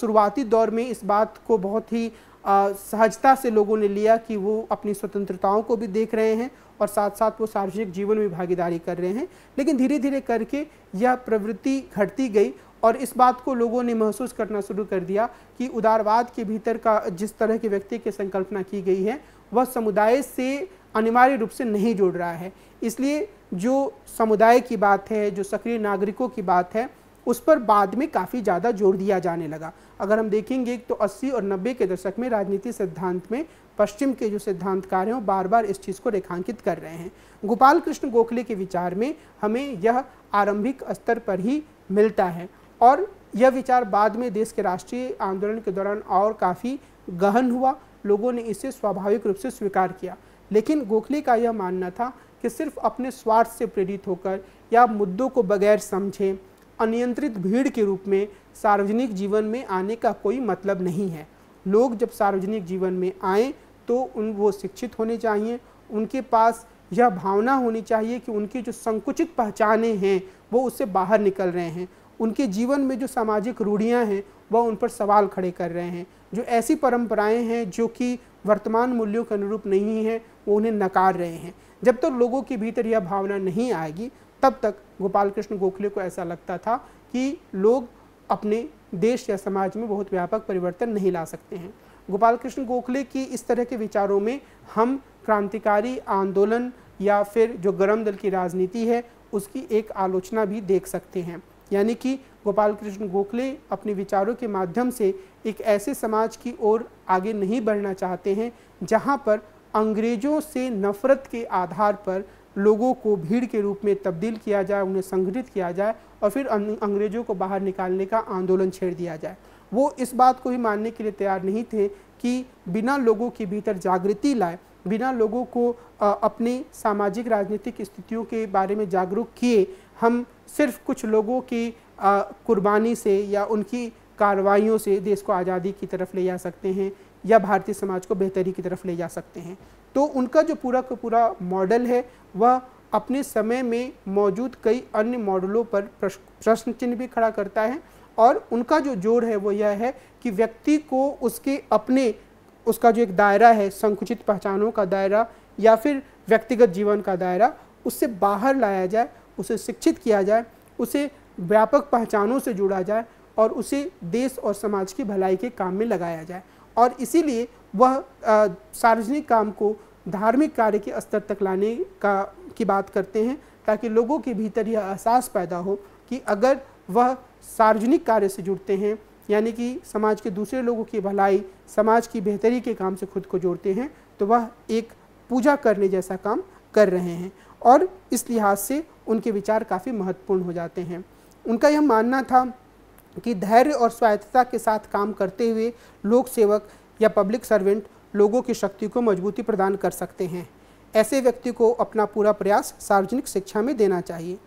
शुरुआती दौर में इस बात को बहुत ही सहजता से लोगों ने लिया कि वो अपनी स्वतंत्रताओं को भी देख रहे हैं और साथ साथ वो सार्वजनिक जीवन में भागीदारी कर रहे हैं लेकिन धीरे धीरे करके यह प्रवृत्ति घटती गई और इस बात को लोगों ने महसूस करना शुरू कर दिया कि उदारवाद के भीतर का जिस तरह के व्यक्ति की संकल्पना की गई है वह समुदाय से अनिवार्य रूप से नहीं जुड़ रहा है इसलिए जो समुदाय की बात है जो सक्रिय नागरिकों की बात है उस पर बाद में काफ़ी ज़्यादा जोर दिया जाने लगा अगर हम देखेंगे तो 80 और 90 के दशक में राजनीति सिद्धांत में पश्चिम के जो सिद्धांतकार हैं वो बार बार इस चीज़ को रेखांकित कर रहे हैं गोपाल कृष्ण गोखले के विचार में हमें यह आरंभिक स्तर पर ही मिलता है और यह विचार बाद में देश के राष्ट्रीय आंदोलन के दौरान और काफ़ी गहन हुआ लोगों ने इसे स्वाभाविक रूप से स्वीकार किया लेकिन गोखले का यह मानना था कि सिर्फ अपने स्वार्थ से प्रेरित होकर या मुद्दों को बगैर समझे अनियंत्रित भीड़ के रूप में सार्वजनिक जीवन में आने का कोई मतलब नहीं है लोग जब सार्वजनिक जीवन में आए तो उन वो शिक्षित होने चाहिए उनके पास यह भावना होनी चाहिए कि उनकी जो संकुचित पहचाने हैं वो उससे बाहर निकल रहे हैं उनके जीवन में जो सामाजिक रूढ़ियाँ हैं वह उन पर सवाल खड़े कर रहे हैं जो ऐसी परंपराएं हैं जो कि वर्तमान मूल्यों के अनुरूप नहीं हैं वो उन्हें नकार रहे हैं जब तक तो लोगों के भीतर यह भावना नहीं आएगी तब तक गोपाल कृष्ण गोखले को ऐसा लगता था कि लोग अपने देश या समाज में बहुत व्यापक परिवर्तन नहीं ला सकते हैं गोपाल कृष्ण गोखले की इस तरह के विचारों में हम क्रांतिकारी आंदोलन या फिर जो गर्म दल की राजनीति है उसकी एक आलोचना भी देख सकते हैं यानी कि गोपाल कृष्ण गोखले अपने विचारों के माध्यम से एक ऐसे समाज की ओर आगे नहीं बढ़ना चाहते हैं जहाँ पर अंग्रेजों से नफरत के आधार पर लोगों को भीड़ के रूप में तब्दील किया जाए उन्हें संगठित किया जाए और फिर अं-, अंग्रेज़ों को बाहर निकालने का आंदोलन छेड़ दिया जाए वो इस बात को भी मानने के लिए तैयार नहीं थे कि बिना लोगों के भीतर जागृति लाए बिना लोगों को अपनी सामाजिक राजनीतिक स्थितियों के बारे में जागरूक किए हम सिर्फ कुछ लोगों की कुर्बानी से या उनकी कार्रवाइयों से देश को आज़ादी की तरफ ले जा सकते हैं या भारतीय समाज को बेहतरी की तरफ ले जा सकते हैं तो उनका जो पूरा का पूरा मॉडल है वह अपने समय में मौजूद कई अन्य मॉडलों पर प्रश्न चिन्ह भी खड़ा करता है और उनका जो जोर है वो यह है कि व्यक्ति को उसके अपने उसका जो एक दायरा है संकुचित पहचानों का दायरा या फिर व्यक्तिगत जीवन का दायरा उससे बाहर लाया जाए उसे शिक्षित किया जाए उसे व्यापक पहचानों से जोड़ा जाए और उसे देश और समाज की भलाई के काम में लगाया जाए और इसीलिए वह सार्वजनिक काम को धार्मिक कार्य के स्तर तक लाने का की बात करते हैं ताकि लोगों के भीतर यह एहसास पैदा हो कि अगर वह सार्वजनिक कार्य से जुड़ते हैं यानी कि समाज के दूसरे लोगों की भलाई समाज की बेहतरी के काम से खुद को जोड़ते हैं तो वह एक पूजा करने जैसा काम कर रहे हैं और इस लिहाज से उनके विचार काफ़ी महत्वपूर्ण हो जाते हैं उनका यह मानना था कि धैर्य और स्वायत्तता के साथ काम करते हुए लोक सेवक या पब्लिक सर्वेंट लोगों की शक्ति को मजबूती प्रदान कर सकते हैं ऐसे व्यक्ति को अपना पूरा प्रयास सार्वजनिक शिक्षा में देना चाहिए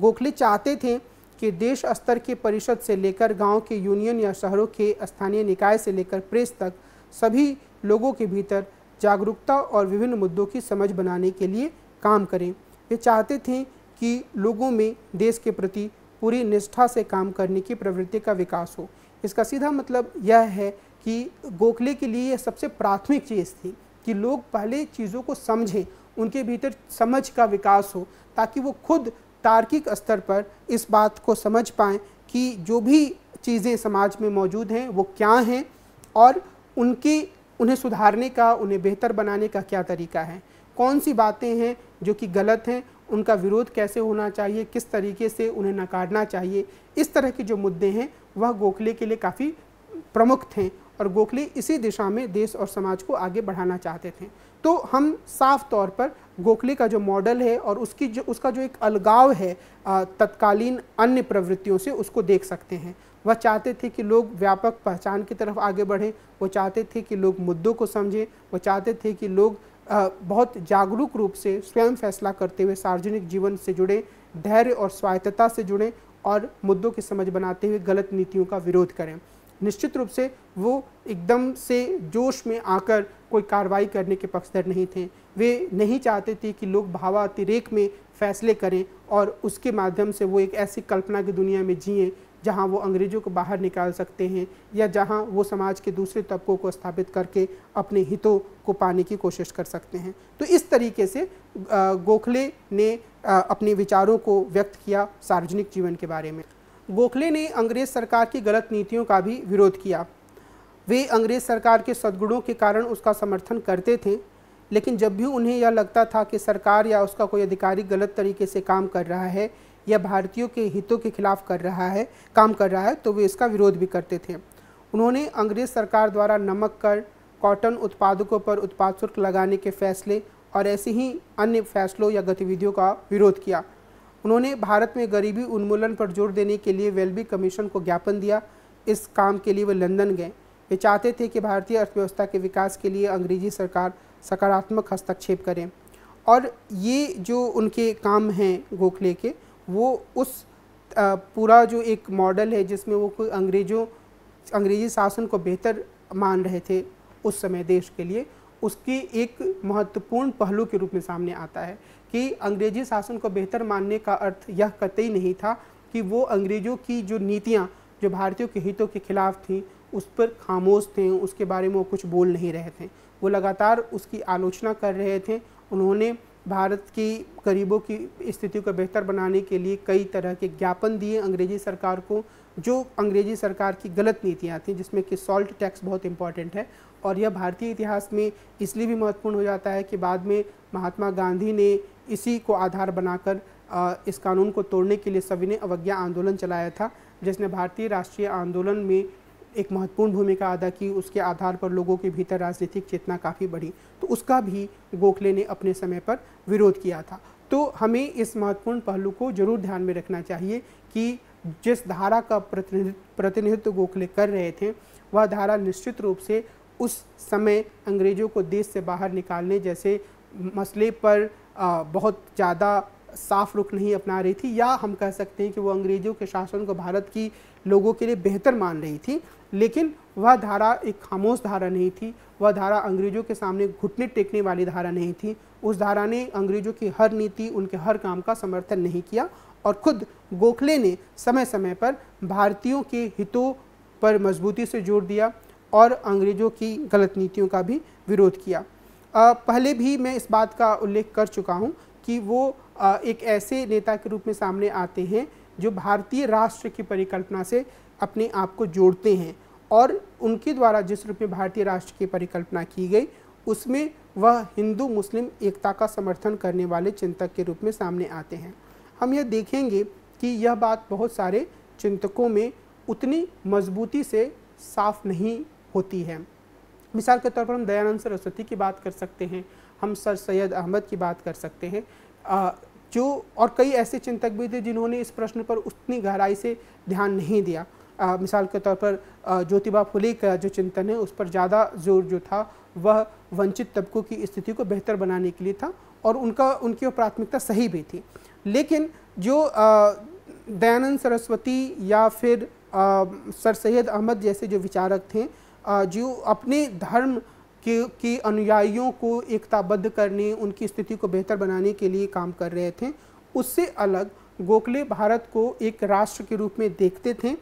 गोखले चाहते थे कि देश स्तर के परिषद से लेकर गांव के यूनियन या शहरों के स्थानीय निकाय से लेकर प्रेस तक सभी लोगों के भीतर जागरूकता और विभिन्न मुद्दों की समझ बनाने के लिए काम करें वे चाहते थे कि लोगों में देश के प्रति पूरी निष्ठा से काम करने की प्रवृत्ति का विकास हो इसका सीधा मतलब यह है कि गोखले के लिए यह सबसे प्राथमिक चीज़ थी कि लोग पहले चीज़ों को समझें उनके भीतर समझ का विकास हो ताकि वो खुद तार्किक स्तर पर इस बात को समझ पाएँ कि जो भी चीज़ें समाज में मौजूद हैं वो क्या हैं और उनकी उन्हें सुधारने का उन्हें बेहतर बनाने का क्या तरीका है कौन सी बातें हैं जो कि गलत हैं उनका विरोध कैसे होना चाहिए किस तरीके से उन्हें नकारना चाहिए इस तरह के जो मुद्दे हैं वह गोखले के लिए काफ़ी प्रमुख थे और गोखले इसी दिशा में देश और समाज को आगे बढ़ाना चाहते थे तो हम साफ तौर पर गोखले का जो मॉडल है और उसकी जो उसका जो एक अलगाव है तत्कालीन अन्य प्रवृत्तियों से उसको देख सकते हैं वह चाहते थे कि लोग व्यापक पहचान की तरफ आगे बढ़ें वो चाहते थे कि लोग मुद्दों को समझें वो चाहते थे कि लोग बहुत जागरूक रूप से स्वयं फैसला करते हुए सार्वजनिक जीवन से जुड़े धैर्य और स्वायत्तता से जुड़ें और मुद्दों की समझ बनाते हुए गलत नीतियों का विरोध करें निश्चित रूप से वो एकदम से जोश में आकर कोई कार्रवाई करने के पक्षधर नहीं थे वे नहीं चाहते थे कि लोग भावातिरेक में फैसले करें और उसके माध्यम से वो एक ऐसी कल्पना की दुनिया में जिए जहां वो अंग्रेजों को बाहर निकाल सकते हैं या जहां वो समाज के दूसरे तबकों को स्थापित करके अपने हितों को पाने की कोशिश कर सकते हैं तो इस तरीके से गोखले ने अपने विचारों को व्यक्त किया सार्वजनिक जीवन के बारे में गोखले ने अंग्रेज सरकार की गलत नीतियों का भी विरोध किया वे अंग्रेज सरकार के सद्गुणों के कारण उसका समर्थन करते थे लेकिन जब भी उन्हें यह लगता था कि सरकार या उसका कोई अधिकारी गलत तरीके से काम कर रहा है या भारतीयों के हितों के खिलाफ कर रहा है काम कर रहा है तो वे इसका विरोध भी करते थे उन्होंने अंग्रेज सरकार द्वारा नमक कर कॉटन उत्पादकों पर उत्पाद शुल्क लगाने के फैसले और ऐसे ही अन्य फैसलों या गतिविधियों का विरोध किया उन्होंने भारत में गरीबी उन्मूलन पर जोर देने के लिए वेलबी कमीशन को ज्ञापन दिया इस काम के लिए वे लंदन गए वे चाहते थे कि भारतीय अर्थव्यवस्था के विकास के लिए अंग्रेजी सरकार सकारात्मक हस्तक्षेप करें और ये जो उनके काम हैं गोखले के वो उस पूरा जो एक मॉडल है जिसमें वो कोई अंग्रेज़ों अंग्रेज़ी शासन को बेहतर मान रहे थे उस समय देश के लिए उसकी एक महत्वपूर्ण पहलू के रूप में सामने आता है कि अंग्रेजी शासन को बेहतर मानने का अर्थ यह कतई नहीं था कि वो अंग्रेज़ों की जो नीतियाँ जो भारतीयों के हितों के खिलाफ थीं उस पर खामोश थे उसके बारे में वो कुछ बोल नहीं रहे थे वो लगातार उसकी आलोचना कर रहे थे उन्होंने भारत की गरीबों की स्थिति को बेहतर बनाने के लिए कई तरह के ज्ञापन दिए अंग्रेजी सरकार को जो अंग्रेजी सरकार की गलत नीतियाँ थीं जिसमें कि सॉल्ट टैक्स बहुत इंपॉर्टेंट है और यह भारतीय इतिहास में इसलिए भी महत्वपूर्ण हो जाता है कि बाद में महात्मा गांधी ने इसी को आधार बनाकर इस कानून को तोड़ने के लिए सविनय अवज्ञा आंदोलन चलाया था जिसने भारतीय राष्ट्रीय आंदोलन में एक महत्वपूर्ण भूमिका अदा की उसके आधार पर लोगों के भीतर राजनीतिक चेतना काफ़ी बढ़ी तो उसका भी गोखले ने अपने समय पर विरोध किया था तो हमें इस महत्वपूर्ण पहलू को जरूर ध्यान में रखना चाहिए कि जिस धारा का प्रतिनिधित्व गोखले कर रहे थे वह धारा निश्चित रूप से उस समय अंग्रेजों को देश से बाहर निकालने जैसे मसले पर बहुत ज़्यादा साफ रुख नहीं अपना रही थी या हम कह सकते हैं कि वो अंग्रेज़ों के शासन को भारत की लोगों के लिए बेहतर मान रही थी लेकिन वह धारा एक खामोश धारा नहीं थी वह धारा अंग्रेजों के सामने घुटने टेकने वाली धारा नहीं थी उस धारा ने अंग्रेजों की हर नीति उनके हर काम का समर्थन नहीं किया और खुद गोखले ने समय समय पर भारतीयों के हितों पर मजबूती से जोर दिया और अंग्रेजों की गलत नीतियों का भी विरोध किया आ, पहले भी मैं इस बात का उल्लेख कर चुका हूँ कि वो आ, एक ऐसे नेता के रूप में सामने आते हैं जो भारतीय राष्ट्र की परिकल्पना से अपने आप को जोड़ते हैं और उनके द्वारा जिस रूप में भारतीय राष्ट्र की परिकल्पना की गई उसमें वह हिंदू मुस्लिम एकता का समर्थन करने वाले चिंतक के रूप में सामने आते हैं हम यह देखेंगे कि यह बात बहुत सारे चिंतकों में उतनी मजबूती से साफ नहीं होती है मिसाल के तौर पर हम दयानंद सरस्वती की बात कर सकते हैं हम सर सैयद अहमद की बात कर सकते हैं जो और कई ऐसे चिंतक भी थे जिन्होंने इस प्रश्न पर उतनी गहराई से ध्यान नहीं दिया आ, मिसाल के तौर पर ज्योतिबा फुले का जो चिंतन है उस पर ज़्यादा जोर जो था वह वंचित तबकों की स्थिति को बेहतर बनाने के लिए था और उनका उनकी प्राथमिकता सही भी थी लेकिन जो दयानंद सरस्वती या फिर आ, सर सैद अहमद जैसे जो विचारक थे आ, जो अपने धर्म कि, कि अनुयायियों को एकताबद्ध करने उनकी स्थिति को बेहतर बनाने के लिए काम कर रहे थे उससे अलग गोखले भारत को एक राष्ट्र के रूप में देखते थे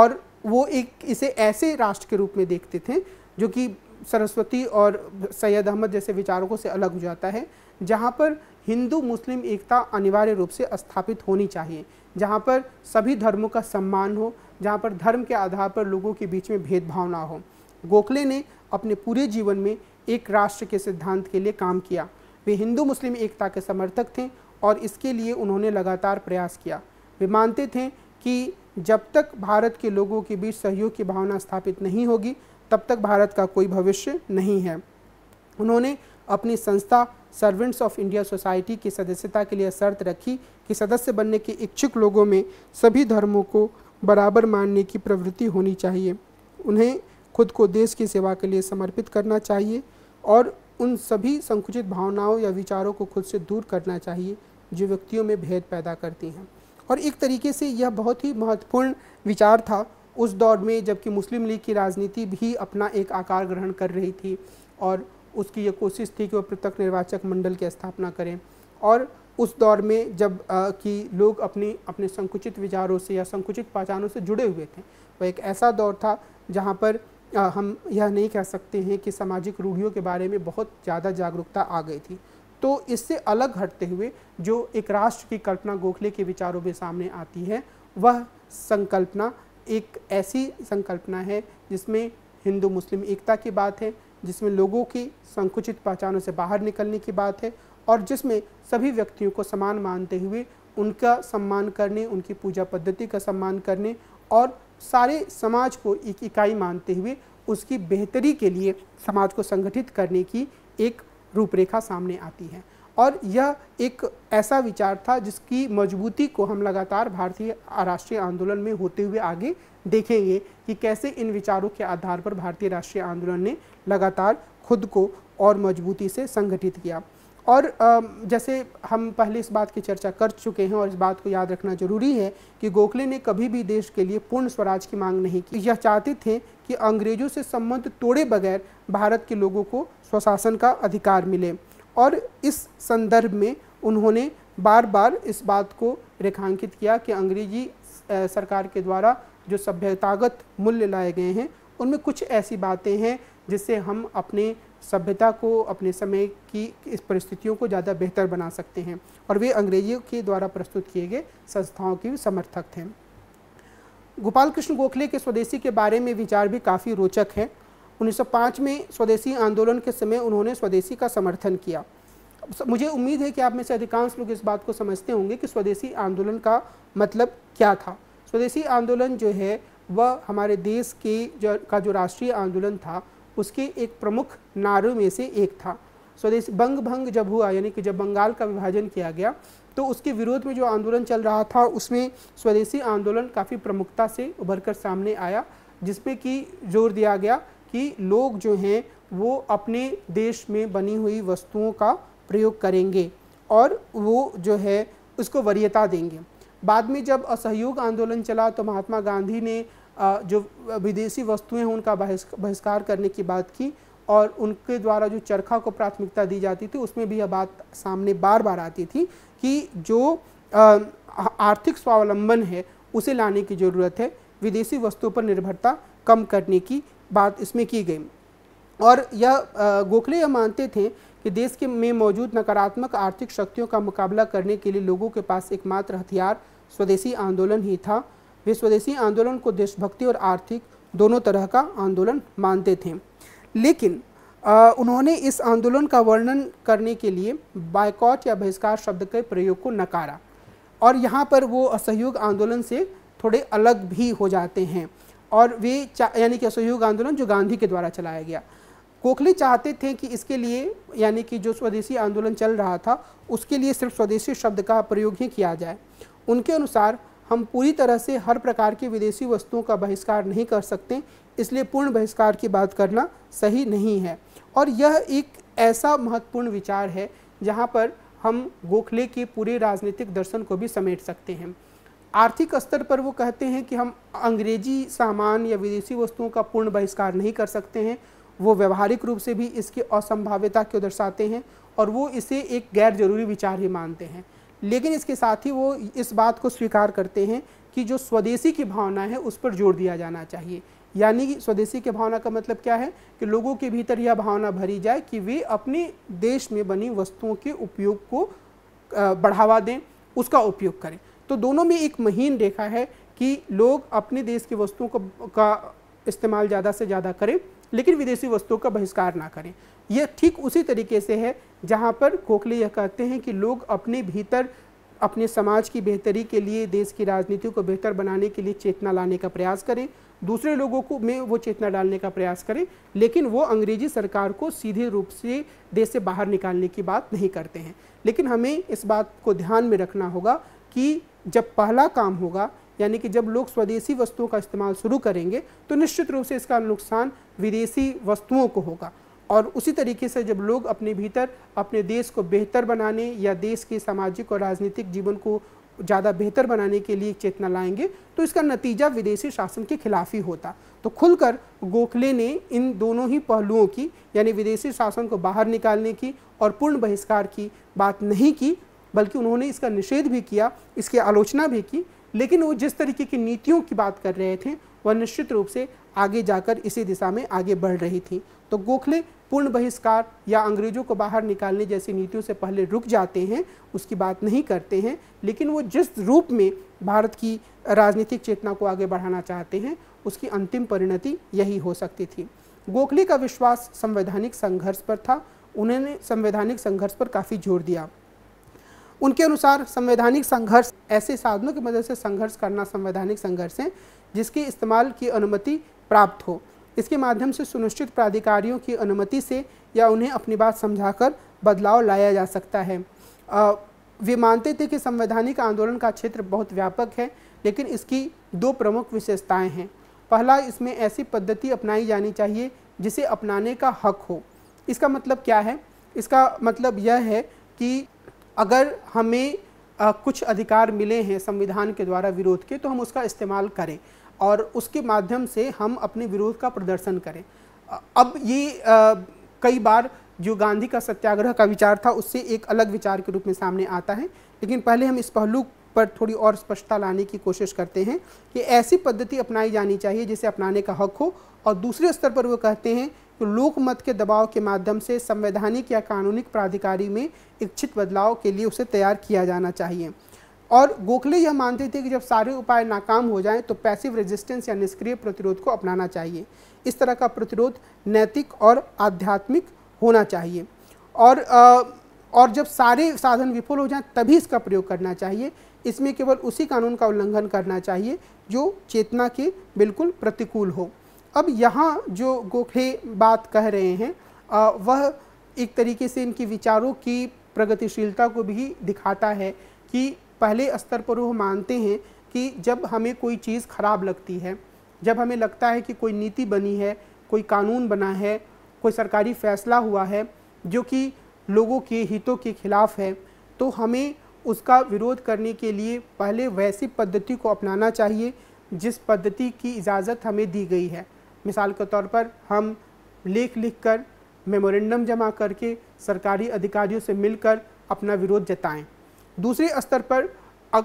और वो एक इसे ऐसे राष्ट्र के रूप में देखते थे जो कि सरस्वती और सैयद अहमद जैसे विचारकों से अलग हो जाता है जहाँ पर हिंदू मुस्लिम एकता अनिवार्य रूप से स्थापित होनी चाहिए जहाँ पर सभी धर्मों का सम्मान हो जहाँ पर धर्म के आधार पर लोगों के बीच में भेदभाव ना हो गोखले ने अपने पूरे जीवन में एक राष्ट्र के सिद्धांत के लिए काम किया वे हिंदू मुस्लिम एकता के समर्थक थे और इसके लिए उन्होंने लगातार प्रयास किया वे मानते थे कि जब तक भारत के लोगों के बीच सहयोग की भावना स्थापित नहीं होगी तब तक भारत का कोई भविष्य नहीं है उन्होंने अपनी संस्था सर्वेंट्स ऑफ इंडिया सोसाइटी की सदस्यता के लिए शर्त रखी कि सदस्य बनने के इच्छुक लोगों में सभी धर्मों को बराबर मानने की प्रवृत्ति होनी चाहिए उन्हें खुद को देश की सेवा के लिए समर्पित करना चाहिए और उन सभी संकुचित भावनाओं या विचारों को खुद से दूर करना चाहिए जो व्यक्तियों में भेद पैदा करती हैं और एक तरीके से यह बहुत ही महत्वपूर्ण विचार था उस दौर में जबकि मुस्लिम लीग की राजनीति भी अपना एक आकार ग्रहण कर रही थी और उसकी ये कोशिश थी कि वह पृथक निर्वाचक मंडल की स्थापना करें और उस दौर में जब कि लोग अपनी अपने संकुचित विचारों से या संकुचित पहचानों से जुड़े हुए थे वह एक ऐसा दौर था जहाँ पर हम यह नहीं कह सकते हैं कि सामाजिक रूढ़ियों के बारे में बहुत ज़्यादा जागरूकता आ गई थी तो इससे अलग हटते हुए जो एक राष्ट्र की कल्पना गोखले के विचारों में सामने आती है वह संकल्पना एक ऐसी संकल्पना है जिसमें हिंदू मुस्लिम एकता की बात है जिसमें लोगों की संकुचित पहचानों से बाहर निकलने की बात है और जिसमें सभी व्यक्तियों को समान मानते हुए उनका सम्मान करने उनकी पूजा पद्धति का सम्मान करने और सारे समाज को एक इकाई मानते हुए उसकी बेहतरी के लिए समाज को संगठित करने की एक रूपरेखा सामने आती है और यह एक ऐसा विचार था जिसकी मजबूती को हम लगातार भारतीय राष्ट्रीय आंदोलन में होते हुए आगे देखेंगे कि कैसे इन विचारों के आधार पर भारतीय राष्ट्रीय आंदोलन ने लगातार खुद को और मजबूती से संगठित किया और जैसे हम पहले इस बात की चर्चा कर चुके हैं और इस बात को याद रखना जरूरी है कि गोखले ने कभी भी देश के लिए पूर्ण स्वराज की मांग नहीं की यह चाहते थे कि अंग्रेजों से संबंध तोड़े बगैर भारत के लोगों को स्वशासन का अधिकार मिले और इस संदर्भ में उन्होंने बार बार इस बात को रेखांकित किया कि अंग्रेजी सरकार के द्वारा जो सभ्यतागत मूल्य लाए गए हैं उनमें कुछ ऐसी बातें हैं जिससे हम अपने सभ्यता को अपने समय की इस परिस्थितियों को ज़्यादा बेहतर बना सकते हैं और वे अंग्रेजियों के द्वारा प्रस्तुत किए गए संस्थाओं के समर्थक थे गोपाल कृष्ण गोखले के स्वदेशी के बारे में विचार भी काफ़ी रोचक है 1905 में स्वदेशी आंदोलन के समय उन्होंने स्वदेशी का समर्थन किया मुझे उम्मीद है कि आप में से अधिकांश लोग इस बात को समझते होंगे कि स्वदेशी आंदोलन का मतलब क्या था स्वदेशी आंदोलन जो है वह हमारे देश के जो का जो राष्ट्रीय आंदोलन था उसके एक प्रमुख नारों में से एक था स्वदेश बंग भंग जब हुआ यानी कि जब बंगाल का विभाजन किया गया तो उसके विरोध में जो आंदोलन चल रहा था उसमें स्वदेशी आंदोलन काफ़ी प्रमुखता से उभर कर सामने आया जिसमें कि जोर दिया गया कि लोग जो हैं वो अपने देश में बनी हुई वस्तुओं का प्रयोग करेंगे और वो जो है उसको वरीयता देंगे बाद में जब असहयोग आंदोलन चला तो महात्मा गांधी ने जो विदेशी वस्तुएं हैं उनका बहिष्कार करने की बात की और उनके द्वारा जो चरखा को प्राथमिकता दी जाती थी उसमें भी यह बात सामने बार बार आती थी कि जो आर्थिक स्वावलंबन है उसे लाने की ज़रूरत है विदेशी वस्तुओं पर निर्भरता कम करने की बात इसमें की गई और यह गोखले यह मानते थे कि देश के में मौजूद नकारात्मक आर्थिक शक्तियों का मुकाबला करने के लिए लोगों के पास एकमात्र हथियार स्वदेशी आंदोलन ही था वे स्वदेशी आंदोलन को देशभक्ति और आर्थिक दोनों तरह का आंदोलन मानते थे लेकिन आ, उन्होंने इस आंदोलन का वर्णन करने के लिए बायकॉट या बहिष्कार शब्द के प्रयोग को नकारा और यहाँ पर वो असहयोग आंदोलन से थोड़े अलग भी हो जाते हैं और वे यानी कि असहयोग आंदोलन जो गांधी के द्वारा चलाया गया कोखले चाहते थे कि इसके लिए यानी कि जो स्वदेशी आंदोलन चल रहा था उसके लिए सिर्फ स्वदेशी शब्द का प्रयोग ही किया जाए उनके अनुसार हम पूरी तरह से हर प्रकार की विदेशी वस्तुओं का बहिष्कार नहीं कर सकते इसलिए पूर्ण बहिष्कार की बात करना सही नहीं है और यह एक ऐसा महत्वपूर्ण विचार है जहाँ पर हम गोखले के पूरे राजनीतिक दर्शन को भी समेट सकते हैं आर्थिक स्तर पर वो कहते हैं कि हम अंग्रेजी सामान या विदेशी वस्तुओं का पूर्ण बहिष्कार नहीं कर सकते हैं वो व्यवहारिक रूप से भी इसकी असंभाव्यता को दर्शाते हैं और वो इसे एक गैर जरूरी विचार ही मानते हैं लेकिन इसके साथ ही वो इस बात को स्वीकार करते हैं कि जो स्वदेशी की भावना है उस पर जोर दिया जाना चाहिए यानी कि स्वदेशी की भावना का मतलब क्या है कि लोगों के भीतर यह भावना भरी जाए कि वे अपने देश में बनी वस्तुओं के उपयोग को बढ़ावा दें उसका उपयोग करें तो दोनों में एक महीन रेखा है कि लोग अपने देश की वस्तुओं का, का इस्तेमाल ज़्यादा से ज़्यादा करें लेकिन विदेशी वस्तुओं का बहिष्कार ना करें यह ठीक उसी तरीके से है जहाँ पर गोखले यह कहते हैं कि लोग अपने भीतर अपने समाज की बेहतरी के लिए देश की राजनीति को बेहतर बनाने के लिए चेतना लाने का प्रयास करें दूसरे लोगों को में वो चेतना डालने का प्रयास करें लेकिन वो अंग्रेजी सरकार को सीधे रूप से देश से बाहर निकालने की बात नहीं करते हैं लेकिन हमें इस बात को ध्यान में रखना होगा कि जब पहला काम होगा यानी कि जब लोग स्वदेशी वस्तुओं का इस्तेमाल शुरू करेंगे तो निश्चित रूप से इसका नुकसान विदेशी वस्तुओं को होगा और उसी तरीके से जब लोग अपने भीतर अपने देश को बेहतर बनाने या देश के सामाजिक और राजनीतिक जीवन को ज़्यादा बेहतर बनाने के लिए चेतना लाएंगे तो इसका नतीजा विदेशी शासन के खिलाफ ही होता तो खुलकर गोखले ने इन दोनों ही पहलुओं की यानी विदेशी शासन को बाहर निकालने की और पूर्ण बहिष्कार की बात नहीं की बल्कि उन्होंने इसका निषेध भी किया इसकी आलोचना भी की लेकिन वो जिस तरीके की नीतियों की बात कर रहे थे वह निश्चित रूप से आगे जाकर इसी दिशा में आगे बढ़ रही थी तो गोखले पूर्ण बहिष्कार या अंग्रेजों को बाहर निकालने जैसी नीतियों से पहले रुक जाते हैं उसकी बात नहीं करते हैं लेकिन वो जिस रूप में भारत की राजनीतिक चेतना को आगे बढ़ाना चाहते हैं उसकी अंतिम परिणति यही हो सकती थी गोखले का विश्वास संवैधानिक संघर्ष पर था उन्होंने संवैधानिक संघर्ष पर काफ़ी जोर दिया उनके अनुसार संवैधानिक संघर्ष ऐसे साधनों की मदद से संघर्ष करना संवैधानिक संघर्ष है जिसके इस्तेमाल की अनुमति प्राप्त हो इसके माध्यम से सुनिश्चित प्राधिकारियों की अनुमति से या उन्हें अपनी बात समझाकर बदलाव लाया जा सकता है वे मानते थे कि संवैधानिक आंदोलन का क्षेत्र बहुत व्यापक है लेकिन इसकी दो प्रमुख विशेषताएं हैं पहला इसमें ऐसी पद्धति अपनाई जानी चाहिए जिसे अपनाने का हक हो इसका मतलब क्या है इसका मतलब यह है कि अगर हमें आ, कुछ अधिकार मिले हैं संविधान के द्वारा विरोध के तो हम उसका इस्तेमाल करें और उसके माध्यम से हम अपने विरोध का प्रदर्शन करें अब ये आ, कई बार जो गांधी का सत्याग्रह का विचार था उससे एक अलग विचार के रूप में सामने आता है लेकिन पहले हम इस पहलू पर थोड़ी और स्पष्टता लाने की कोशिश करते हैं कि ऐसी पद्धति अपनाई जानी चाहिए जिसे अपनाने का हक हो और दूसरे स्तर पर वो कहते हैं कि लोकमत के दबाव के माध्यम से संवैधानिक या कानूनिक प्राधिकारी में इच्छित बदलाव के लिए उसे तैयार किया जाना चाहिए और गोखले यह मानते थे कि जब सारे उपाय नाकाम हो जाएं तो पैसिव रेजिस्टेंस या निष्क्रिय प्रतिरोध को अपनाना चाहिए इस तरह का प्रतिरोध नैतिक और आध्यात्मिक होना चाहिए और आ, और जब सारे साधन विफल हो जाएं तभी इसका प्रयोग करना चाहिए इसमें केवल उसी कानून का उल्लंघन करना चाहिए जो चेतना के बिल्कुल प्रतिकूल हो अब यहाँ जो गोखले बात कह रहे हैं आ, वह एक तरीके से इनके विचारों की प्रगतिशीलता को भी दिखाता है कि पहले स्तर पर वो मानते हैं कि जब हमें कोई चीज़ खराब लगती है जब हमें लगता है कि कोई नीति बनी है कोई कानून बना है कोई सरकारी फैसला हुआ है जो कि लोगों के हितों के खिलाफ है तो हमें उसका विरोध करने के लिए पहले वैसी पद्धति को अपनाना चाहिए जिस पद्धति की इजाज़त हमें दी गई है मिसाल के तौर पर हम लेख लिख कर मेमोरेंडम जमा करके सरकारी अधिकारियों से मिलकर अपना विरोध जताएं दूसरे स्तर पर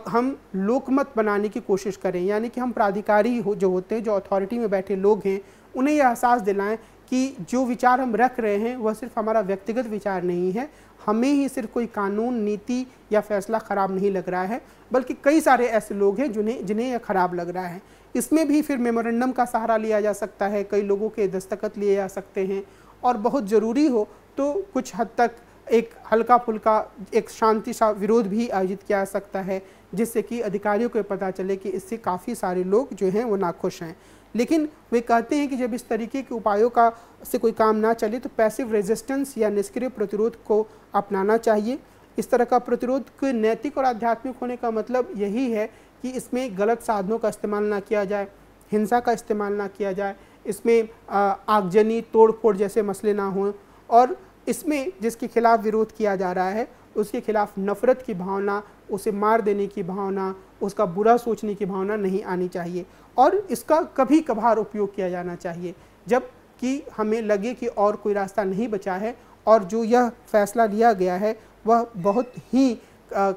हम लोकमत बनाने की कोशिश करें यानी कि हम प्राधिकारी हो जो होते हैं जो अथॉरिटी में बैठे लोग हैं उन्हें यह एहसास दिलाएं कि जो विचार हम रख रहे हैं वह सिर्फ हमारा व्यक्तिगत विचार नहीं है हमें ही सिर्फ कोई कानून नीति या फैसला ख़राब नहीं लग रहा है बल्कि कई सारे ऐसे लोग हैं जिन्हें जिन्हें यह ख़राब लग रहा है इसमें भी फिर मेमोरेंडम का सहारा लिया जा सकता है कई लोगों के दस्तखत लिए जा सकते हैं और बहुत ज़रूरी हो तो कुछ हद तक एक हल्का फुल्का एक शांति सा विरोध भी आयोजित किया जा सकता है जिससे कि अधिकारियों को पता चले कि इससे काफ़ी सारे लोग जो हैं वो नाखुश हैं लेकिन वे कहते हैं कि जब इस तरीके के उपायों का से कोई काम ना चले तो पैसिव रेजिस्टेंस या निष्क्रिय प्रतिरोध को अपनाना चाहिए इस तरह का प्रतिरोध के नैतिक और आध्यात्मिक होने का मतलब यही है कि इसमें गलत साधनों का इस्तेमाल ना किया जाए हिंसा का इस्तेमाल ना किया जाए इसमें आगजनी तोड़ फोड़ जैसे मसले ना हों और इसमें जिसके खिलाफ विरोध किया जा रहा है उसके खिलाफ नफरत की भावना उसे मार देने की भावना उसका बुरा सोचने की भावना नहीं आनी चाहिए और इसका कभी कभार उपयोग किया जाना चाहिए जब कि हमें लगे कि और कोई रास्ता नहीं बचा है और जो यह फैसला लिया गया है वह बहुत ही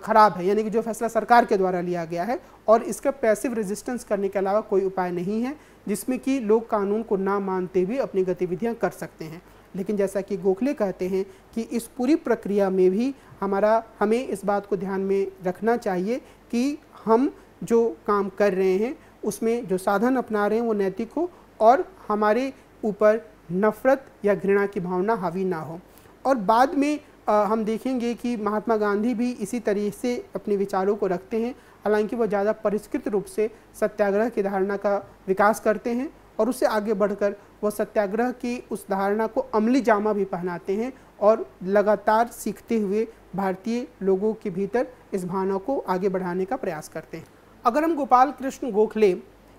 ख़राब है यानी कि जो फैसला सरकार के द्वारा लिया गया है और इसका पैसिव रेजिस्टेंस करने के अलावा कोई उपाय नहीं है जिसमें कि लोग कानून को ना मानते हुए अपनी गतिविधियां कर सकते हैं लेकिन जैसा कि गोखले कहते हैं कि इस पूरी प्रक्रिया में भी हमारा हमें इस बात को ध्यान में रखना चाहिए कि हम जो काम कर रहे हैं उसमें जो साधन अपना रहे हैं वो नैतिक हो और हमारे ऊपर नफ़रत या घृणा की भावना हावी ना हो और बाद में आ, हम देखेंगे कि महात्मा गांधी भी इसी तरह से अपने विचारों को रखते हैं हालांकि वो ज़्यादा परिष्कृत रूप से सत्याग्रह की धारणा का विकास करते हैं और उससे आगे बढ़कर वो सत्याग्रह की उस धारणा को अमली जामा भी पहनाते हैं और लगातार सीखते हुए भारतीय लोगों के भीतर इस भावना को आगे बढ़ाने का प्रयास करते हैं अगर हम गोपाल कृष्ण गोखले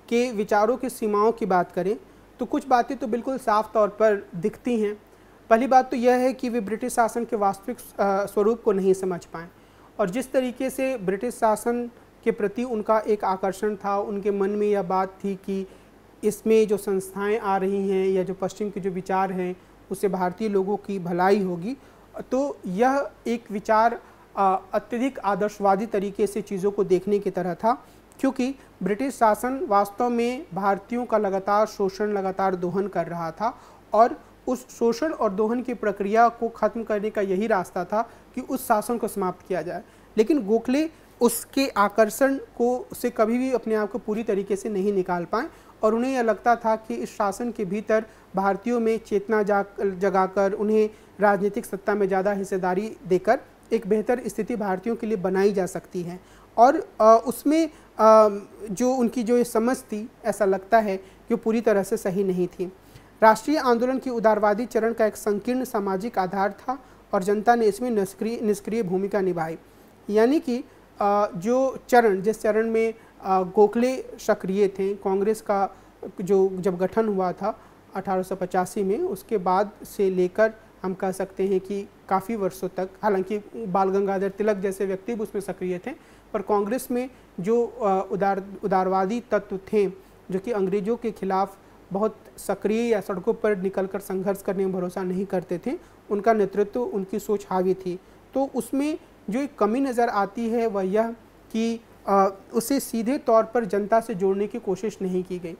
के विचारों की सीमाओं की बात करें तो कुछ बातें तो बिल्कुल साफ तौर पर दिखती हैं पहली बात तो यह है कि वे ब्रिटिश शासन के वास्तविक स्वरूप को नहीं समझ पाएँ और जिस तरीके से ब्रिटिश शासन के प्रति उनका एक आकर्षण था उनके मन में यह बात थी कि इसमें जो संस्थाएं आ रही हैं या जो पश्चिम के जो विचार हैं उससे भारतीय लोगों की भलाई होगी तो यह एक विचार अत्यधिक आदर्शवादी तरीके से चीज़ों को देखने की तरह था क्योंकि ब्रिटिश शासन वास्तव में भारतीयों का लगातार शोषण लगातार दोहन कर रहा था और उस शोषण और दोहन की प्रक्रिया को ख़त्म करने का यही रास्ता था कि उस शासन को समाप्त किया जाए लेकिन गोखले उसके आकर्षण को से कभी भी अपने आप को पूरी तरीके से नहीं निकाल पाए और उन्हें यह लगता था कि इस शासन के भीतर भारतीयों में चेतना जगाकर उन्हें राजनीतिक सत्ता में ज़्यादा हिस्सेदारी देकर एक बेहतर स्थिति भारतीयों के लिए बनाई जा सकती है और उसमें जो उनकी जो समझ थी ऐसा लगता है कि पूरी तरह से सही नहीं थी राष्ट्रीय आंदोलन की उदारवादी चरण का एक संकीर्ण सामाजिक आधार था और जनता ने इसमें निष्क्रिय निष्क्रिय भूमिका निभाई यानी कि जो चरण जिस चरण में गोखले सक्रिय थे कांग्रेस का जो जब गठन हुआ था अठारह में उसके बाद से लेकर हम कह सकते हैं कि काफ़ी वर्षों तक हालांकि बाल गंगाधर तिलक जैसे व्यक्ति भी उसमें सक्रिय थे पर कांग्रेस में जो उदार उदारवादी तत्व थे जो कि अंग्रेज़ों के खिलाफ बहुत सक्रिय या सड़कों पर निकलकर संघर्ष करने में भरोसा नहीं करते थे उनका नेतृत्व उनकी सोच हावी थी तो उसमें जो एक कमी नज़र आती है वह यह कि उसे सीधे तौर पर जनता से जोड़ने की कोशिश नहीं की गई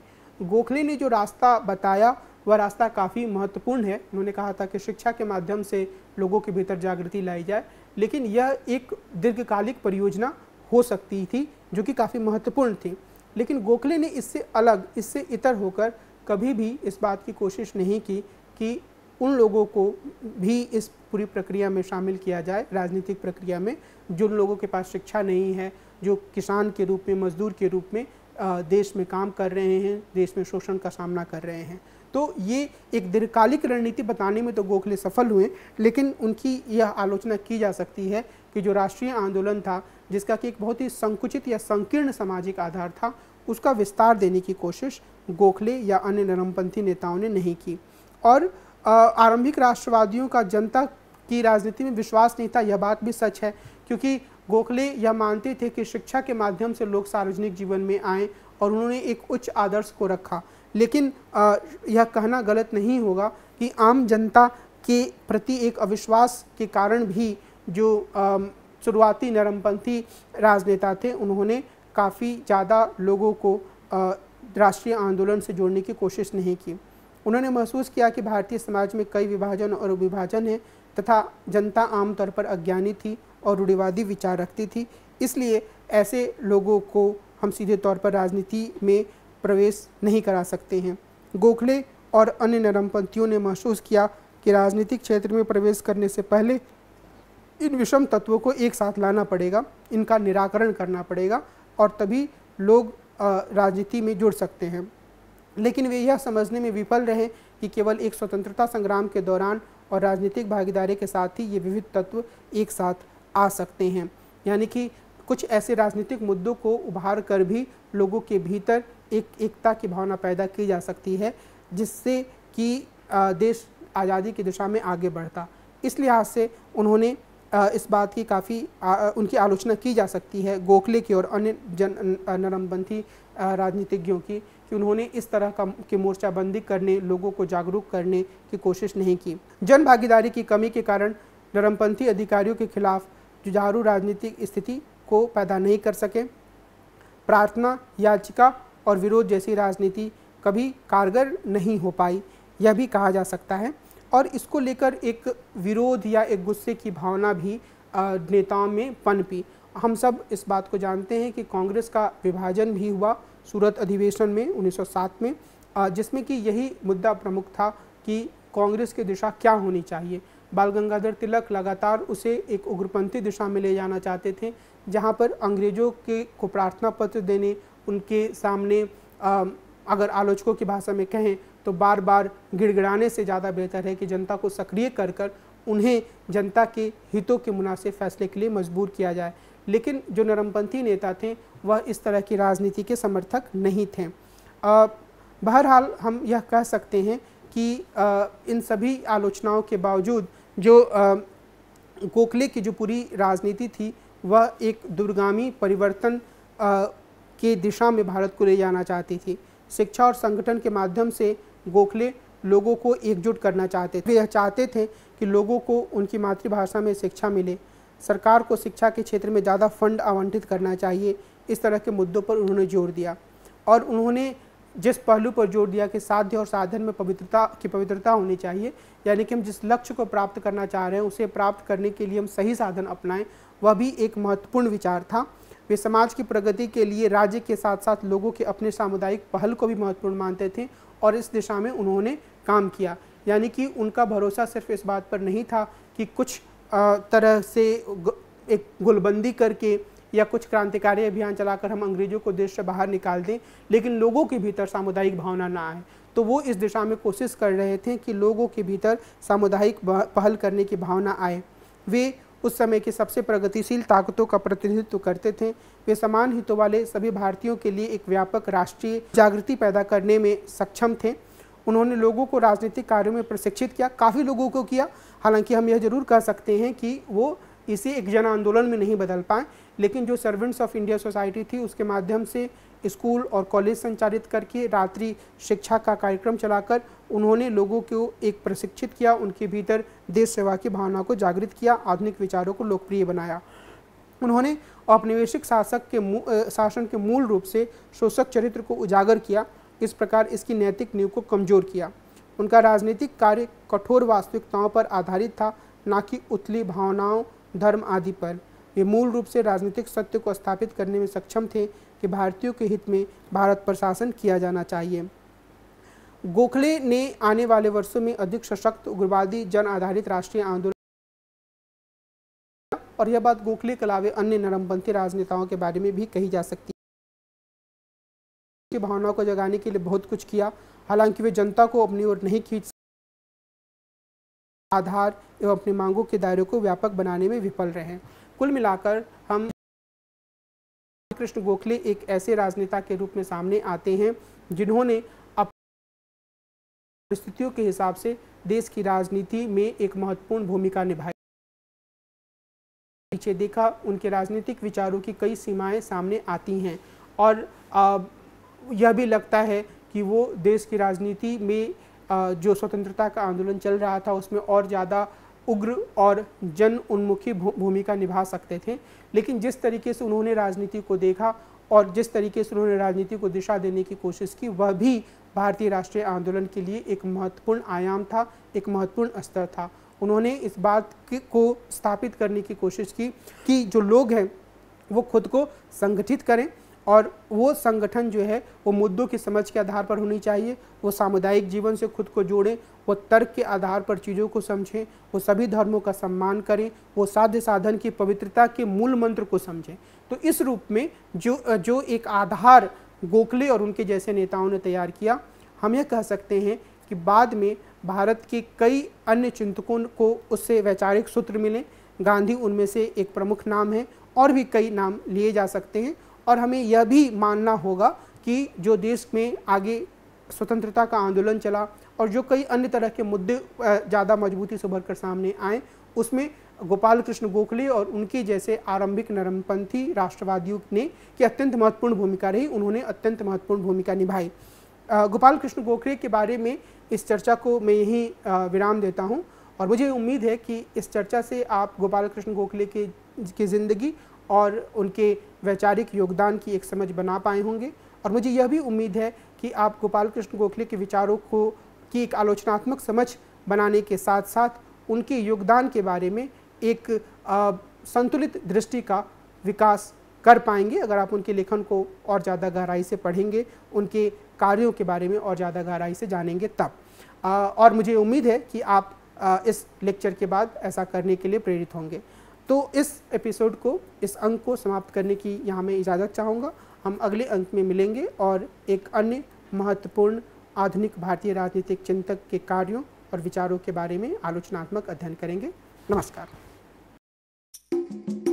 गोखले ने जो रास्ता बताया वह रास्ता काफ़ी महत्वपूर्ण है उन्होंने कहा था कि शिक्षा के माध्यम से लोगों के भीतर जागृति लाई जाए लेकिन यह एक दीर्घकालिक परियोजना हो सकती थी जो कि काफ़ी महत्वपूर्ण थी लेकिन गोखले ने इससे अलग इससे इतर होकर कभी भी इस बात की कोशिश नहीं की कि उन लोगों को भी इस पूरी प्रक्रिया में शामिल किया जाए राजनीतिक प्रक्रिया में जिन लोगों के पास शिक्षा नहीं है जो किसान के रूप में मजदूर के रूप में देश में काम कर रहे हैं देश में शोषण का सामना कर रहे हैं तो ये एक दीर्घकालिक रणनीति बताने में तो गोखले सफल हुए लेकिन उनकी यह आलोचना की जा सकती है कि जो राष्ट्रीय आंदोलन था जिसका कि एक बहुत ही संकुचित या संकीर्ण सामाजिक आधार था उसका विस्तार देने की कोशिश गोखले या अन्य नरमपंथी नेताओं ने नहीं की और आरंभिक राष्ट्रवादियों का जनता की राजनीति में विश्वास नहीं था यह बात भी सच है क्योंकि गोखले यह मानते थे कि शिक्षा के माध्यम से लोग सार्वजनिक जीवन में आए और उन्होंने एक उच्च आदर्श को रखा लेकिन यह कहना गलत नहीं होगा कि आम जनता के प्रति एक अविश्वास के कारण भी जो शुरुआती नरमपंथी राजनेता थे उन्होंने काफ़ी ज़्यादा लोगों को राष्ट्रीय आंदोलन से जोड़ने की कोशिश नहीं की उन्होंने महसूस किया कि भारतीय समाज में कई विभाजन और विभाजन है तथा जनता आमतौर पर अज्ञानी थी और रूढ़िवादी विचार रखती थी इसलिए ऐसे लोगों को हम सीधे तौर पर राजनीति में प्रवेश नहीं करा सकते हैं गोखले और अन्य नरमपंथियों ने महसूस किया कि राजनीतिक क्षेत्र में प्रवेश करने से पहले इन विषम तत्वों को एक साथ लाना पड़ेगा इनका निराकरण करना पड़ेगा और तभी लोग राजनीति में जुड़ सकते हैं लेकिन वे यह समझने में विफल रहे कि केवल एक स्वतंत्रता संग्राम के दौरान और राजनीतिक भागीदारी के साथ ही ये विविध तत्व एक साथ आ सकते हैं यानी कि कुछ ऐसे राजनीतिक मुद्दों को उभार कर भी लोगों के भीतर एक एकता की भावना पैदा की जा सकती है जिससे कि देश आज़ादी की दिशा में आगे बढ़ता इस लिहाज से उन्होंने इस बात की काफ़ी उनकी आलोचना की जा सकती है गोखले की और अन्य जन नरमपंथी राजनीतिज्ञों की कि उन्होंने इस तरह का के मोर्चाबंदी करने लोगों को जागरूक करने की कोशिश नहीं की जन भागीदारी की कमी के कारण नरमपंथी अधिकारियों के खिलाफ जुझारू राजनीतिक स्थिति को पैदा नहीं कर सके प्रार्थना याचिका और विरोध जैसी राजनीति कभी कारगर नहीं हो पाई यह भी कहा जा सकता है और इसको लेकर एक विरोध या एक गुस्से की भावना भी नेताओं में पनपी हम सब इस बात को जानते हैं कि कांग्रेस का विभाजन भी हुआ सूरत अधिवेशन में 1907 में जिसमें कि यही मुद्दा प्रमुख था कि कांग्रेस की दिशा क्या होनी चाहिए बाल गंगाधर तिलक लगातार उसे एक उग्रपंथी दिशा में ले जाना चाहते थे जहां पर अंग्रेज़ों के को प्रार्थना पत्र देने उनके सामने आ, अगर आलोचकों की भाषा में कहें तो बार बार गिड़गिड़ाने से ज़्यादा बेहतर है कि जनता को सक्रिय कर कर उन्हें जनता के हितों के मुनासिब फैसले के लिए मजबूर किया जाए लेकिन जो नरमपंथी नेता थे वह इस तरह की राजनीति के समर्थक नहीं थे बहरहाल हम यह कह सकते हैं कि आ, इन सभी आलोचनाओं के बावजूद जो गोखले की जो पूरी राजनीति थी वह एक दुर्गामी परिवर्तन के दिशा में भारत को ले जाना चाहती थी शिक्षा और संगठन के माध्यम से गोखले लोगों को एकजुट करना चाहते थे यह चाहते थे कि लोगों को उनकी मातृभाषा में शिक्षा मिले सरकार को शिक्षा के क्षेत्र में ज़्यादा फंड आवंटित करना चाहिए इस तरह के मुद्दों पर उन्होंने जोर दिया और उन्होंने जिस पहलू पर जोर दिया कि साध्य और साधन में पवित्रता की पवित्रता होनी चाहिए यानी कि हम जिस लक्ष्य को प्राप्त करना चाह रहे हैं उसे प्राप्त करने के लिए हम सही साधन अपनाएं वह भी एक महत्वपूर्ण विचार था वे समाज की प्रगति के लिए राज्य के साथ साथ लोगों के अपने सामुदायिक पहल को भी महत्वपूर्ण मानते थे और इस दिशा में उन्होंने काम किया यानी कि उनका भरोसा सिर्फ इस बात पर नहीं था कि कुछ तरह से एक गुलबंदी करके या कुछ क्रांतिकारी अभियान चलाकर हम अंग्रेजों को देश से बाहर निकाल दें लेकिन लोगों के भीतर सामुदायिक भावना ना आए तो वो इस दिशा में कोशिश कर रहे थे कि लोगों के भीतर सामुदायिक पहल करने की भावना आए वे उस समय की सबसे प्रगतिशील ताकतों का प्रतिनिधित्व करते थे वे समान हितों वाले सभी भारतीयों के लिए एक व्यापक राष्ट्रीय जागृति पैदा करने में सक्षम थे उन्होंने लोगों को राजनीतिक कार्यों में प्रशिक्षित किया काफ़ी लोगों को किया हालांकि हम यह जरूर कह सकते हैं कि वो इसे एक जन आंदोलन में नहीं बदल पाए लेकिन जो सर्वेंट्स ऑफ इंडिया सोसाइटी थी उसके माध्यम से स्कूल और कॉलेज संचालित करके रात्रि शिक्षा का कार्यक्रम चलाकर उन्होंने लोगों को एक प्रशिक्षित किया उनके भीतर देश सेवा की भावना को जागृत किया आधुनिक विचारों को लोकप्रिय बनाया उन्होंने औपनिवेशिक शासक के शासन के मूल रूप से शोषक चरित्र को उजागर किया इस प्रकार इसकी नैतिक नींव को कमजोर किया उनका राजनीतिक कार्य कठोर वास्तविकताओं पर आधारित था न कि उथली भावनाओं धर्म आदि पर वे मूल रूप से राजनीतिक सत्य को स्थापित करने में सक्षम थे कि भारतीयों के हित में भारत पर शासन किया जाना चाहिए गोखले ने आने वाले वर्षों में अधिक सशक्त उग्रवादी जन आधारित राष्ट्रीय आंदोलन और यह बात गोखले के अलावे अन्य नरमपंथी राजनेताओं के बारे में भी कही जा सकती है भावना को जगाने के लिए बहुत कुछ किया हालांकि वे जनता को अपनी ओर नहीं खींच आधार एवं अपनी मांगों के दायरे को व्यापक बनाने में विफल रहे कुल मिलाकर हम कृष्ण गोखले एक ऐसे राजनेता के रूप में सामने आते हैं जिन्होंने परिस्थितियों के हिसाब से देश की राजनीति में एक महत्वपूर्ण भूमिका निभाई पीछे देखा उनके राजनीतिक विचारों की कई सीमाएं सामने आती हैं और यह भी लगता है कि वो देश की राजनीति में जो स्वतंत्रता का आंदोलन चल रहा था उसमें और ज़्यादा उग्र और जन उन्मुखी भूमिका निभा सकते थे लेकिन जिस तरीके से उन्होंने राजनीति को देखा और जिस तरीके से उन्होंने राजनीति को दिशा देने की कोशिश की वह भी भारतीय राष्ट्रीय आंदोलन के लिए एक महत्वपूर्ण आयाम था एक महत्वपूर्ण स्तर था उन्होंने इस बात को स्थापित करने की कोशिश की कि जो लोग हैं वो खुद को संगठित करें और वो संगठन जो है वो मुद्दों की समझ के आधार पर होनी चाहिए वो सामुदायिक जीवन से खुद को जोड़ें वो तर्क के आधार पर चीज़ों को समझें वो सभी धर्मों का सम्मान करें वो साध्य साधन की पवित्रता के मूल मंत्र को समझें तो इस रूप में जो जो एक आधार गोखले और उनके जैसे नेताओं ने तैयार किया हम यह कह सकते हैं कि बाद में भारत के कई अन्य चिंतकों को उससे वैचारिक सूत्र मिले गांधी उनमें से एक प्रमुख नाम है और भी कई नाम लिए जा सकते हैं और हमें यह भी मानना होगा कि जो देश में आगे स्वतंत्रता का आंदोलन चला और जो कई अन्य तरह के मुद्दे ज़्यादा मजबूती से उभर कर सामने आए उसमें गोपाल कृष्ण गोखले और उनके जैसे आरंभिक नरमपंथी राष्ट्रवादियों ने की अत्यंत महत्वपूर्ण भूमिका रही उन्होंने अत्यंत महत्वपूर्ण भूमिका निभाई गोपाल कृष्ण गोखले के बारे में इस चर्चा को मैं यही विराम देता हूँ और मुझे उम्मीद है कि इस चर्चा से आप गोपाल कृष्ण गोखले के की ज़िंदगी और उनके वैचारिक योगदान की एक समझ बना पाए होंगे और मुझे यह भी उम्मीद है कि आप गोपाल कृष्ण गोखले के विचारों को की एक आलोचनात्मक समझ बनाने के साथ साथ उनके योगदान के बारे में एक आ, संतुलित दृष्टि का विकास कर पाएंगे अगर आप उनके लेखन को और ज़्यादा गहराई से पढ़ेंगे उनके कार्यों के बारे में और ज़्यादा गहराई से जानेंगे तब आ, और मुझे उम्मीद है कि आप आ, इस लेक्चर के बाद ऐसा करने के लिए प्रेरित होंगे तो इस एपिसोड को इस अंक को समाप्त करने की यहाँ मैं इजाज़त चाहूँगा हम अगले अंक में मिलेंगे और एक अन्य महत्वपूर्ण आधुनिक भारतीय राजनीतिक चिंतक के कार्यों और विचारों के बारे में आलोचनात्मक अध्ययन करेंगे नमस्कार